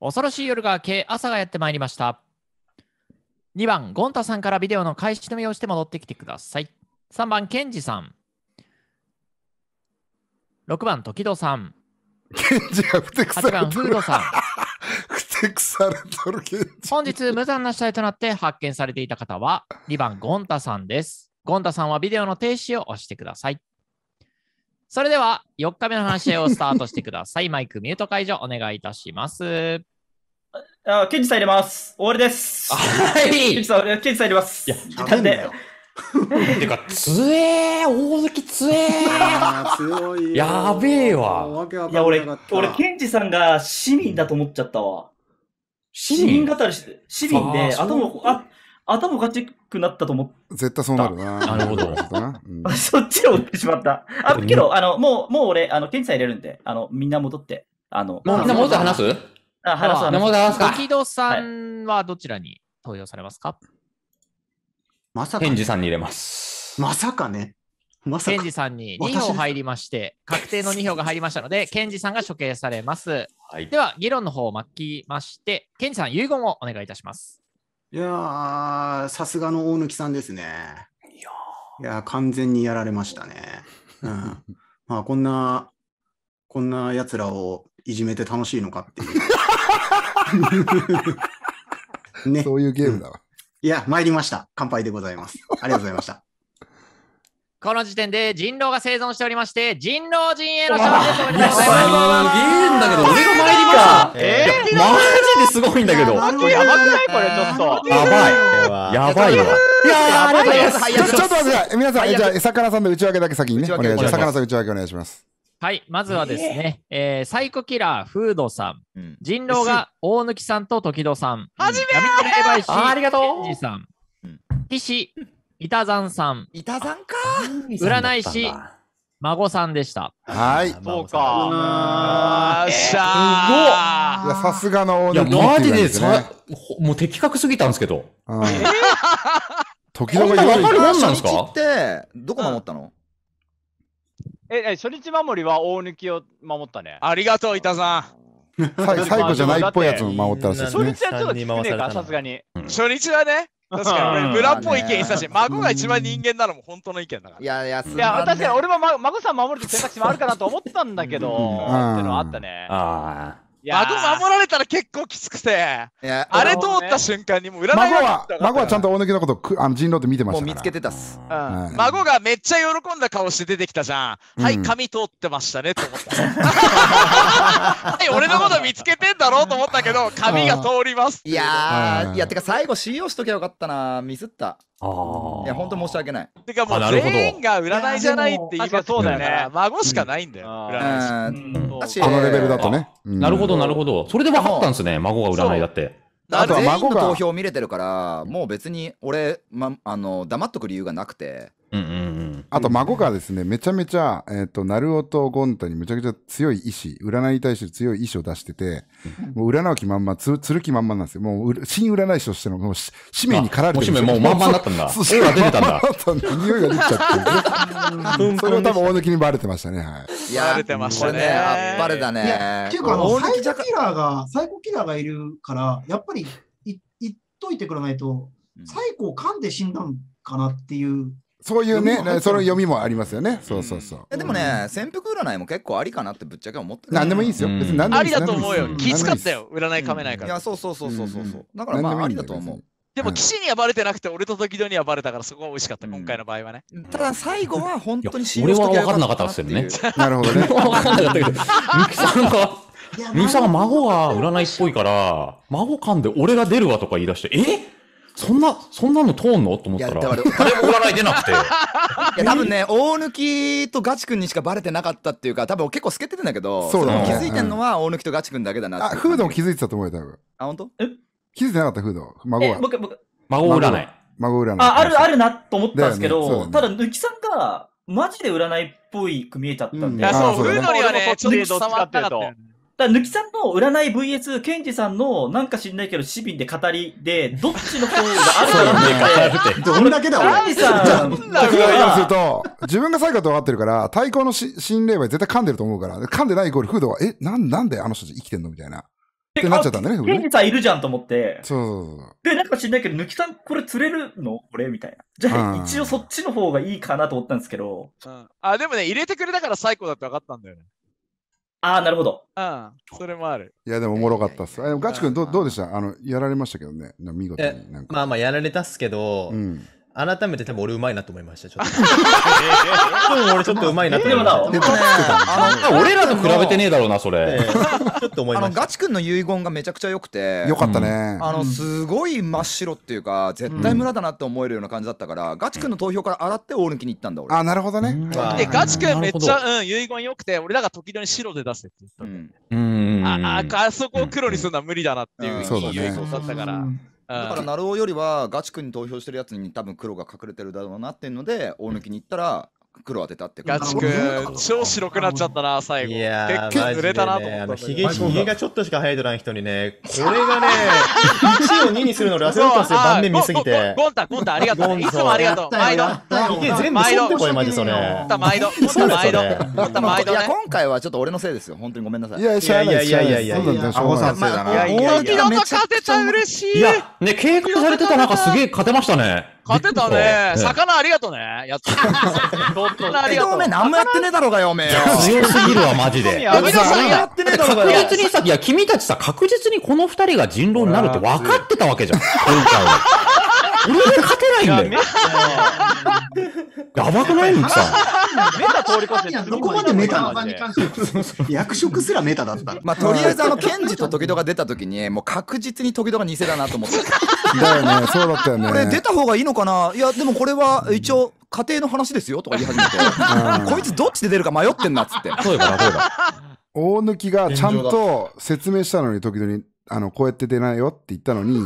恐ろしい夜が明け、朝がやってまいりました。2番、ゴンタさんからビデオの開始止めをして戻ってきてください。3番、ケンジさん。6番、時戸さん。ケンジはふてくさ8番、フードさん。本日無残な死体となって発見されていた方は2番ゴンタさんです。ゴンタさんはビデオの停止を押してください。それでは4日目の話し合いをスタートしてください。マイクミュート解除お願いいたします。あ、ケンジさん入れます。終わりです。はい。ケンジさん、ケンジさん入れます。いや、なんで。てか、つえー、大関つえー。強い。やべえわ。いや、俺、俺、ケンジさんが市民だと思っちゃったわ。市民語りして、市民で頭あ頭おかしくなったと思った。絶対そうなるな。なるほど。そっちを追ってしまった。あ、けど、あの、もう、もう俺、あの、検査入れるんで、あの、みんな戻って、あの、もうみんな戻って話すあ、話す。話す。話すか。戸さんはどちらに投票されますかまさか、ケンジさんに入れます。まさかね。まケンジさんに2票入りまして、確定の2票が入りましたので、ケンジさんが処刑されます。はい、では、議論の方を巻きまして、ケンジさん、遺言をお願いいたします。いやさすがの大貫さんですね。いや完全にやられましたね。うん、まあ、こんな、こんなやつらをいじめて楽しいのかっていう。ね、そういうゲームだわ。うんいや、参りました。乾杯でございます。ありがとうございました。この時点で人狼が生存しておりまして、人狼陣営の勝利です。おめでとうございます。すげえんだけど、俺が参りまた。えー、マジですごいんだけど。やばくないこれちょっと。やばい。やばいわ。いやありがとうございます。ちょっと待ってください。皆さん、じゃあ、魚さんの内訳だけ先にね、お願いします。魚さん内訳お願いします。はい、まずはですね、えー、えー、サイコキラー、フードさん、うん、人狼が大貫さんと時戸さん、はじめーありがとう、岸、ういたざんさん、いたざんか占い師、孫さんでした。はい。そうか。うしゃー。すごさすがのいや、マジでさ、もう的確すぎたんですけど。時々わかるもんなんですか初日って、どこ守ったの、え、初日守りは大抜きを守ったね。ありがとう、い板さん。最後じゃないっぽいやつも守ったらしいですね。初日はちょっとさすがに。初日はね、確かに、村っぽい意見したし、孫が一番人間なのも本当の意見だから。いやいや、いや、確かに俺も孫さん守るって選択肢もあるかなと思ったんだけど、ってのあったね。ああ。孫守られたら結構きつくて、あれ通った瞬間にもう占い孫は、孫はちゃんと大貫のこと、あの人狼って見てました見つけてたっす、孫がめっちゃ喜んだ顔して出てきたじゃん。はい、髪通ってましたねと思った。はい、俺のこと見つけてんだろうと思ったけど、髪が通ります。いやー、いや、てか最後 CO しときゃよかったな。ミスった。あいや、本当申し訳ない。てかもう全員が占いじゃないって言いますそうだよね。孫しかないんだよ。うん。師。あのレベルだとね。なるほど、なるほど。それで分かったんですね、孫が占いだって。あとは孫が投票見れてるから、もう別に俺、ま、あの黙っとく理由がなくて。うんうんうん、あと孫がですね、めちゃめちゃ、えっ、ー、と、ナルオとゴンタにめちゃくちゃ強い意志、占いに対して強い意志を出してて、もう占う気満々、つ、つる気満々なんですよ。もう、新占い師としての、もう、使命に駆られてる。もう使命もう満々だったんだ。絵が出てたんだ。匂 いが出ちゃって。それも多分大抜きにバレてましたね、はい。いや、バレてましたね。ねあっぱれだね。っていうか、あの、サイコキラーが、サイコキラーがいるから、やっぱり、い、言っといてくれないと、サイコを噛んで死んだんかなっていうそういうね、その読みもありますよね。そうそうそう。でもね、潜伏占いも結構ありかなってぶっちゃけ思ってる。何でもいいですよ。別に何でもいいありだと思うよ。気使ったよ。占いかめないから。いや、そうそうそうそうそう。だからまあ、ありだと思う。でも、騎士にはバレてなくて、俺と時々にはバレたから、そこい美味しかった、今回の場合はね。ただ、最後は本当に信用して俺は分からなかったですよね。なるほどね。分からなかったけど、ミキさんが、ミキさんが孫が占いっぽいから、孫噛んで俺が出るわとか言い出して、えそんな、そんなの通んのと思ったら、誰もお笑い出なくて。いや、多分ね、大貫とガチ君にしかバレてなかったっていうか、多分結構透けてるんだけど、そうだ、ね、気づいてんのは大貫とガチ君だけだなあ、フードも気づいてたと思うよ、多分。あ、本当？気づいてなかった、フード。孫は。僕、僕。孫占い。孫占い。あ、ある、あるなと思ったんですけど、ただ、抜きさんが、マジで占いっぽいく見えちゃったんで。いや、そう、フードにはね、ちょっと伝わったかと。だから、抜きさんの占い VS、ケンジさんの、なんか知んないけど、市民で語りで、どっちの方があるかなんて。どんだけだ、俺。ケンジさん。だらからすると、自分が最下と分かってるから、対抗の心霊は絶対噛んでると思うから、噛んでないイコール、フードは、え、なん、なんであの人生きてんのみたいな。ってなっちゃったんだね。ケンジさんいるじゃんと思って。そうそうで、なんか知んないけど、抜きさん、これ釣れるのこれみたいな。じゃあ、一応そっちの方がいいかなと思ったんですけど。うん、あ、でもね、入れてくれたから最高だって分かったんだよね。ああ、なるほど。ああ、それもある。いや、でもおもろかったっす。えガチ君ど、どうでしたあの、やられましたけどね、見事にまあまあ、やられたっすけど、うん、改めて多分俺うまいなと思いました。ちょっと。多分俺ちょっとうまいなと思いました。でも俺らと比べてねえだろうな、それ。ちょっと思いました。ガチ君の遺言がめちゃくちゃ良くて。よかったね。あの、すごい真っ白っていうか、絶対村だなって思えるような感じだったから、ガチ君の投票から洗って大抜きに行ったんだ、俺。あ、なるほどね。で、ガチ君めっちゃ、うん、遺言良くて、俺らが時々白で出せって言ったうん。あ、あそこを黒にするのは無理だなっていう、そうだったから。うだから、なるおよりは、ガチ君に投票してるやつに多分黒が隠れてるだろうなっていうので、大抜きに行ったら、黒当てたってガチくん、超白くなっちゃったな、最後。いや結構濡れたなと思った、ひげ、ひがちょっとしか生えてない人にね、これがね、1 を2にするのラスボスですよ、盤面見すぎて。ゴンタ、ゴンタ、ありがとう。いつもありがとう。毎度。ひげ全部剃ってこれ、マジそれ。ゴンタ、毎度。ゴンタ、毎度。ゴンタ、毎度。いや、今回はちょっと俺のせいですよ。本当にごめんなさい。いや、いやいやいやいやいや。やいやいやいいや大きな勝てた、嬉しい。いや、ね、警告されてた中すげえ勝てましたね。勝てたね。魚ありがとうね。やった。魚ありがとう。おめ何もやってねえだろうがよ、おめえ強すぎるわ、マジで。やめなさいやってねえだろうがよ。確実にさ、いや、君たちさ、確実にこの二人が人狼になるって分かってたわけじゃん。今回は。俺で勝てないんだよ。やばくないのさ。メタ通り越して。どこまでメタの役職すらメタだった。まあ、とりあえず、あの、ケンジと時戸が出た時に、もう確実に時戸が偽だなと思って。だよね、そうだったよね。これ出た方がいいのかないや、でもこれは一応、家庭の話ですよとか言い始めて、こいつどっちで出るか迷ってんなっつって。そうだ、そうだ。大貫がちゃんと説明したのに時々あの、こうやって出ないよって言ったのに、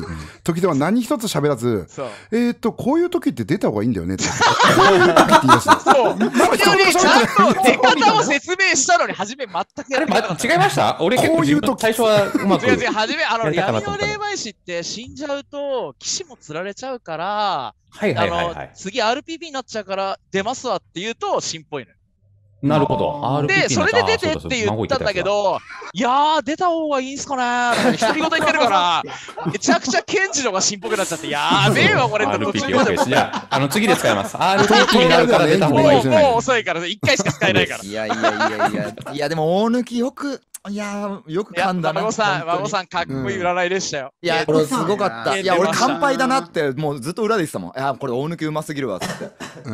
時では何一つ喋らず、えっと、こういう時って出た方がいいんだよねって。こういう時って言い出した。そう。にちゃんと出方を説明したのに、初め全くやれば。違いました俺結構うと、最初はうまく。違う違う、初め、あの、闇の霊媒師って死んじゃうと、騎士も釣られちゃうから、はいはいはい、次 RPB になっちゃうから出ますわって言うと、しんぽいのよ。なるほど。で、それで出てって言ったんだけど、いやー、出た方がいいんすかね独り言言ってるから、めちゃくちゃケンジのがしんぽくなっちゃって、やーべえわ、これって途中で。じゃあ、の、次で使います。RPP になるから出た方がいいもう、もう遅いから、一回しか使えないから。いやいやいやいや、いや、でも大抜きよくいやよく噛んだな。孫さん、孫さん、かっこいい占いでしたよ。うん、いや、これすごかった。いや、俺、乾杯だなって、もうずっと裏で言ってたもん。いや、これ、大抜きうますぎるわって。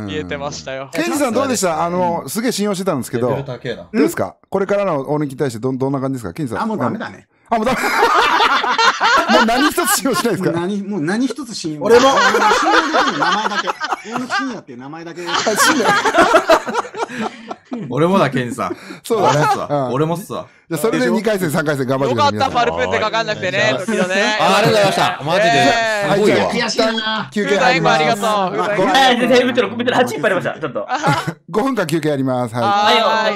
言えてましたよ。ケンジさん、どうでしたあの、すげえ信用してたんですけど。どうですかこれからの大抜きに対してど、どんな感じですかケンジさん。あ、もうダメだね。あ、もうダメ。もう何一つ信用しないですか何もう何一つ信用俺も信用できる名前だけ大貫信也って名前だけ 俺もだケンジさんそうだ、ね、俺もっすわじゃそれで二回戦、三回戦頑張ってください。よかった、パルプってかかんなくてね、時々ね。ありがとうございました。マジで。はい、じゃあ、悔しいな。休憩入ります。ありがとう。ごい、全然、うちのコンピ8いっぱいありました。ちょっと。5分間休憩やります。は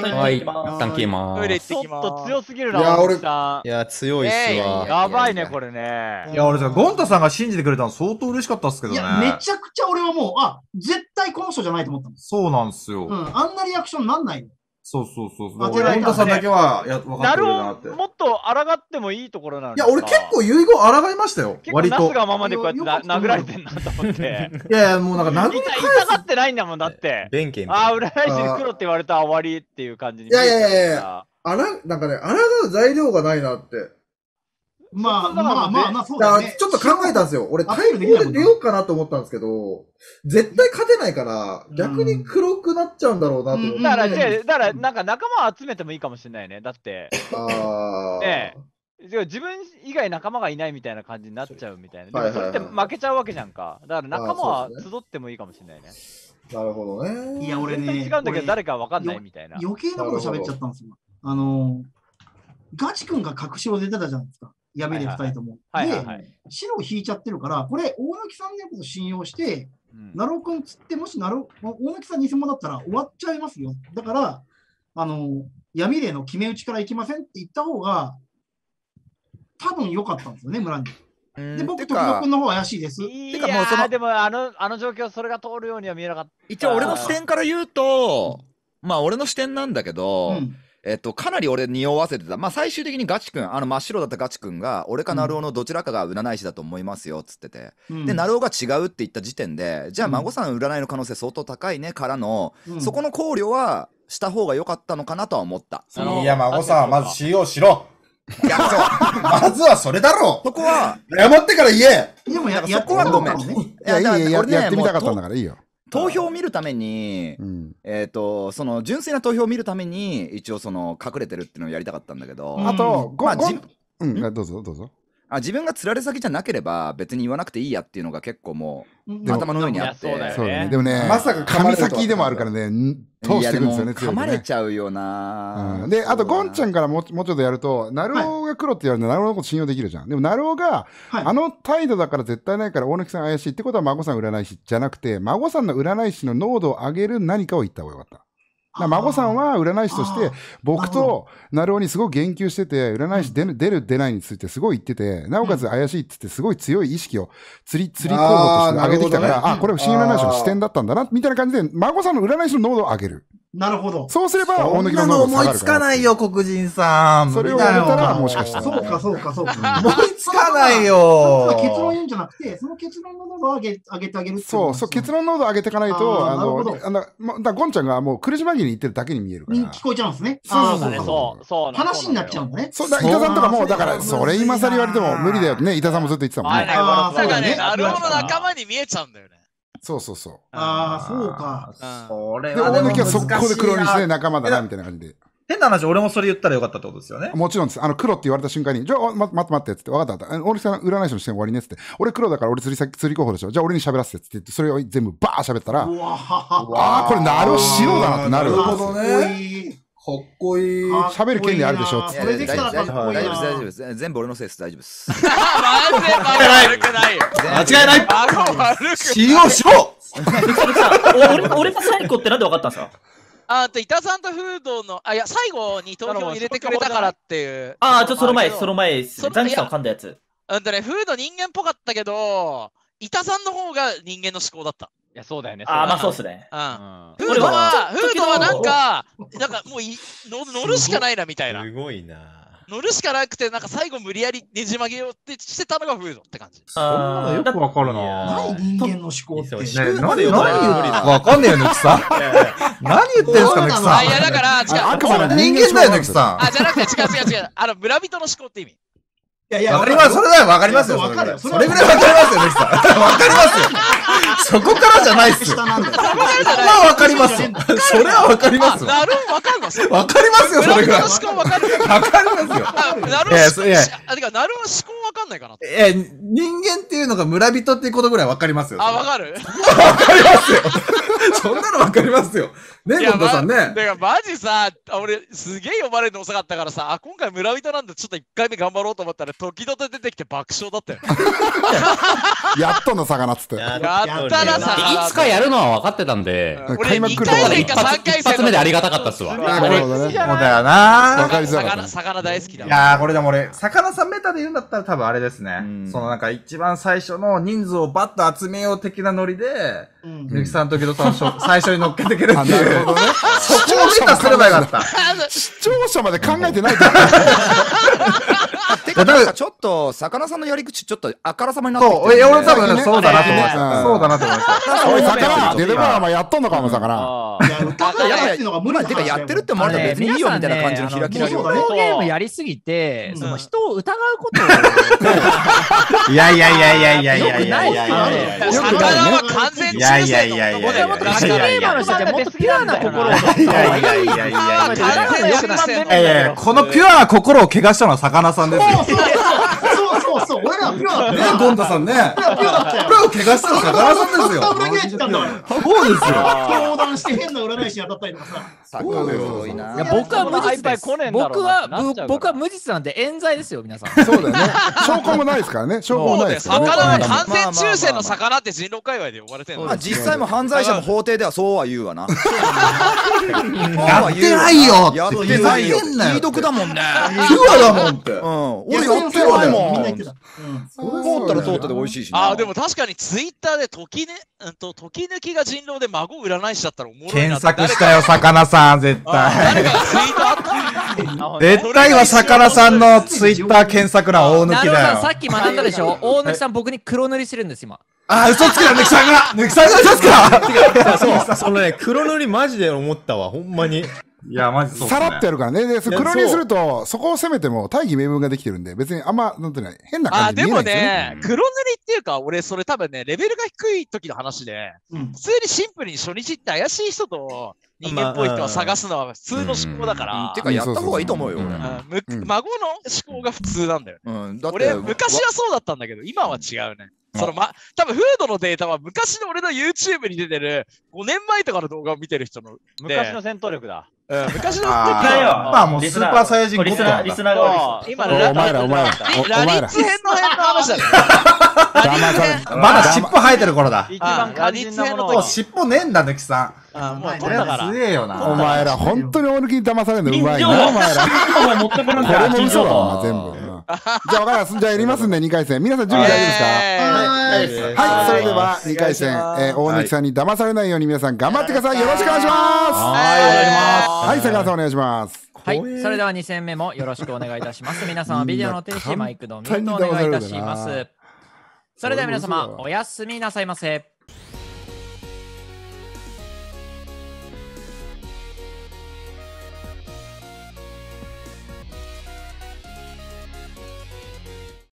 い。はい、一旦消えます。トイレ行ます。ちょっと強すぎるな、いや、俺。いや、強いっすわ。やばいね、これね。いや、俺さ、ゴンタさんが信じてくれたの相当嬉しかったっすけどね。いや、めちゃくちゃ俺はもう、あ、絶対この人じゃないと思ったそうなんですよ。うん、あんなリアクションなんないの。そうそうそうそう。だから本田さんだけはや分かってるなって。もっと抗ってもいいところなんいや、俺結構遺言抗いましたよ。割と。結構がままでこうやって殴られてんなと思って。いやいや、もうなんか殴り返す。痛がってないんだもんだって。弁慶ああ、占い師に黒って言われたら終わりっていう感じに。いやいやいやいや。あら、なんかね、あらがう材料がないなって。まあ、まあ、まあ、まあ、そうだ、ね、ちょっと考えたんですよ。俺、対抗で出ようかなと思ったんですけど、絶対勝てないから、逆に黒くなっちゃうんだろうなと思って。だから、だから、なんか仲間を集めてもいいかもしれないね。だって。ああ。ね自分以外仲間がいないみたいな感じになっちゃうみたいな。でもそれって負けちゃうわけじゃんか。だから仲間は集ってもいいかもしれないね。なるほどね。いや、俺ね。違うんだけど、誰かわかんないみたいな。余計なこと喋っちゃったんですよ。あの、ガチ君が隠しを出てたじゃないですか。やめで2人とも。はいはいはい、で、白を引いちゃってるから、これ、大貫さんのこと信用して、うん、ナロ君つって、もしナロ大貫さん偽物だったら終わっちゃいますよ。だから、あの、闇霊の決め打ちからいきませんって言った方が、多分良かったんですよね、村に。で、僕、徳田君の方怪しいです。てかもうそのでもあの、あの状況、それが通るようには見えなかった。一応、俺の視点から言うと、まあ、俺の視点なんだけど、うんえっと、かなり俺匂わせてた。まあ、最終的にガチ君、あの真っ白だったガチ君が、俺かナルオのどちらかが占い師だと思いますよ、つってて。うん、で、ナルオが違うって言った時点で、じゃあ孫さん占いの可能性相当高いね、からの、うん、そこの考慮はした方が良かったのかなとは思った。いや、孫さんまず c 用しろ。いや、そう。まずはそれだろう。そこは。謝ってから言え。でもや、そこはごめん。いや、いや、俺ね、やってみたかったんだからいいよ。投票を見るために、うん、えっ、ー、と、その純粋な投票を見るために、一応その隠れてるっていうのをやりたかったんだけど。あと、まあ、じ、うん、どうぞどうぞ。あ自分が釣られ先じゃなければ別に言わなくていいやっていうのが結構もう頭の上にあってそうだよねでもねまさか髪先でもあるからね通してるんですよね噛まれちゃうよな、であとゴンちゃんからももうちょっとやるとなるおが黒って言われてなるおのこと信用できるじゃんでもなるおが、あの態度だから絶対ないから大貫さん怪しいってことは孫さん占い師じゃなくて孫さんの占い師の濃度を上げる何かを言った方がよかった孫さんは占い師として、僕と成尾にすごく言及してて、占い師出る、出る、出ないについてすごい言ってて、なおかつ怪しいって言って、すごい強い意識を釣り、釣り候補として上げてきたから、あ,、ね、あ、これ不思議占い師の視点だったんだな、みたいな感じで、孫さんの占い師の濃度を上げる。なるほど。そうすれば、大貫の思いつかないよ、黒人さん。それを言れたら、もしかしたら。そうか、そうか、そうか。思いつかないよ。結論言うんじゃなくて、その結論の濃度を上げ上げてあげるそう、そう、結論濃度を上げていかないと、あの、あの、ま、だゴンちゃんがもう苦し紛れに言ってるだけに見えるから。聞こえちゃうんですね。そうそうそう。そう話になっちゃうんだね。そう、だ伊田さんとかも、だから、それ今更言われても無理だよね。伊田さんもずっと言ってたもんね。ああ、だからね、なるほど仲間に見えちゃうんだよね。そうそうそう。ああ、そうか。それはで大貫は速攻で黒にして、仲間だな、みたいな感じで。変な話、俺もそれ言ったらよかったってことですよね。もちろんです。あの、黒って言われた瞬間に、じゃあ、ま、待って待って、つって、わかったわかった。俺さん、占い師の視点終わりね、つって。俺黒だから俺釣り先、釣り候補でしょ。じゃあ俺に喋らせて、つって言って、それを全部バー喋ったら、うわあこれなる白だなってなる。なるほどね。かっこいい。喋る権利あるでしょっつって。大丈夫です、大全部俺のせいです、大丈夫です。間違いない間違いない信用しろ俺の最後ってなんで分かったんですかあと、板さんとフードの、あ、いや、最後に投票入れてくれたからっていう。あちょっとその前、その前ザニさんを噛んだやつ。うんとね、フード人間っぽかったけど、板さんの方が人間の思考だった。いや、そうだよね。あ、まあそうっすね。うん。フードは、フードはなんか、なんかもうい乗るしかないなみたいな。すごいな。乗るしかなくて、なんか最後無理やりねじ曲げようってしてたのがフードって感じ。ああ、よくわかるな。何人間の思考って。ね、何、何言うのわかんねえよ、ぬきさん。何言ってんすか、抜きさん。いや、だから、違う。あくまで人間だよ、抜きさん。あ、じゃなくて、違う違う違う。あの、村人の思考って意味。いやいや、わかります。それだよ、わかりますよ。それぐらいわかりますよ、抜きさん。わかりますよ。そこからじゃないっすよ。まあわかりますそれはわかりますなるほわかるのわかりますよ、それが。わかりますよ。なるほなるほ思考わかんないかなえ、人間っていうのが村人っていうことぐらいわかりますよ。あ、わかるわかりますよ。そんなのわかりますよ。ねえ、田さんね。だからマジさ、俺すげえ呼ばれるの遅かったからさ、あ、今回村人なんでちょっと一回目頑張ろうと思ったら、時々出てきて爆笑だったよ。やっとの魚っつって。やっいつかやるのは分かってたんで、開幕来るまで一発目でありがたかったっすわ。なるほどね。そうだよな分かりづらか魚、魚大好きだ。いやー、これでも俺、魚さんメタで言うんだったら多分あれですね。そのなんか一番最初の人数をバッと集めよう的なノリで、ゆきさんと木どさん 最初に乗っけてくれるっていう。そこをメタすればよかった。視聴者まで考えてないてか、ちょっと、魚さんのやり口、ちょっとあからさまになってきそう、俺多分そうだなと思って。そうだななと思いました。お魚出てこない、やっとんのか、お魚。いや、歌やのが無理てか、やってるって思われたら別にいいよみたいな感じの開き直り。ゲームやりすぎて、その人を疑うこといやいやいやいやいやいやいやいやいや。いやいやいやいや。ないやいやいやいやいや。このピュアな心を怪我したのはなさんですよ。そうそうそう。ね、ゴンタさんね。ピュア、ピュアだったよ。ピュアを怪我したのさ、ガラさんですよ。俺がやったんだよ。そうですよ。相談して変な占い師当たったりとかさ。そうですよ。いや、僕は無実です。僕は、僕は無実なんで冤罪ですよ、皆さん。そうだよね。証拠もないですからね。証拠もないですからね。完全中世の魚って人狼界隈で呼ばれてるの実際も犯罪者も法廷ではそうは言うわな。やってないよやってないよ。いい毒だもんね。ピュアだもんって。うん。俺やってないもん。みんな言ってた。通ったら通ったで美味しいし、ね。あ、でも確かにツイッターで時,、ね、うんと時抜きが人狼で孫占い師だったらおもろい検索したよ、魚さん、絶対。絶対は魚さんのツイッター検索な大抜きだよ。さっき学んだでしょ大抜きさん僕に黒塗りするんです、今。あ、嘘つくな、抜きさんが抜きさんが嘘つくな そう、そのね、黒塗りマジで思ったわ、ほんまに。いや、マジね、さらっとやるからね。で、黒にすると、そこを攻めても大義名分ができてるんで、別にあんま、なんていうの、変な感じで、ね、あ、でもね、黒塗りっていうか、俺、それ多分ね、レベルが低い時の話で、うん、普通にシンプルに初日って怪しい人と、人間っぽい人を探すのは普通の思考だから。まあうんうん、てか、やった方がいいと思うよ、俺。孫の思考が普通なんだよね。うん、だ俺、昔はそうだったんだけど、今は違うね。そのま、多分フードのデータは昔の俺の YouTube に出てる5年前とかの動画を見てる人の。昔の戦闘力だ。昔のまあもうスーパーサイヤ人5っリスナーが今ラお前らお前らお前らリッツ編の話だまだ尻尾生えてる頃だものう尻尾ねえんだ抜きさんあもうえよなお前ら本当に俺に騙されるのうまいなお前らこれも嘘だ全部 じゃあ分かります。じゃあやりますんで、2 回戦。皆さん準備大丈夫ですか、はい。それでは2回戦、え大貫さんに騙されないように皆さん頑張ってください。よろしくお願いします。はい、はい、坂田さんお願いします。はい、それでは2戦目もよろしくお願いいたします。皆さんはビデオの停止、マイクのミュお願いいたします。それでは皆様、おやすみなさいませ。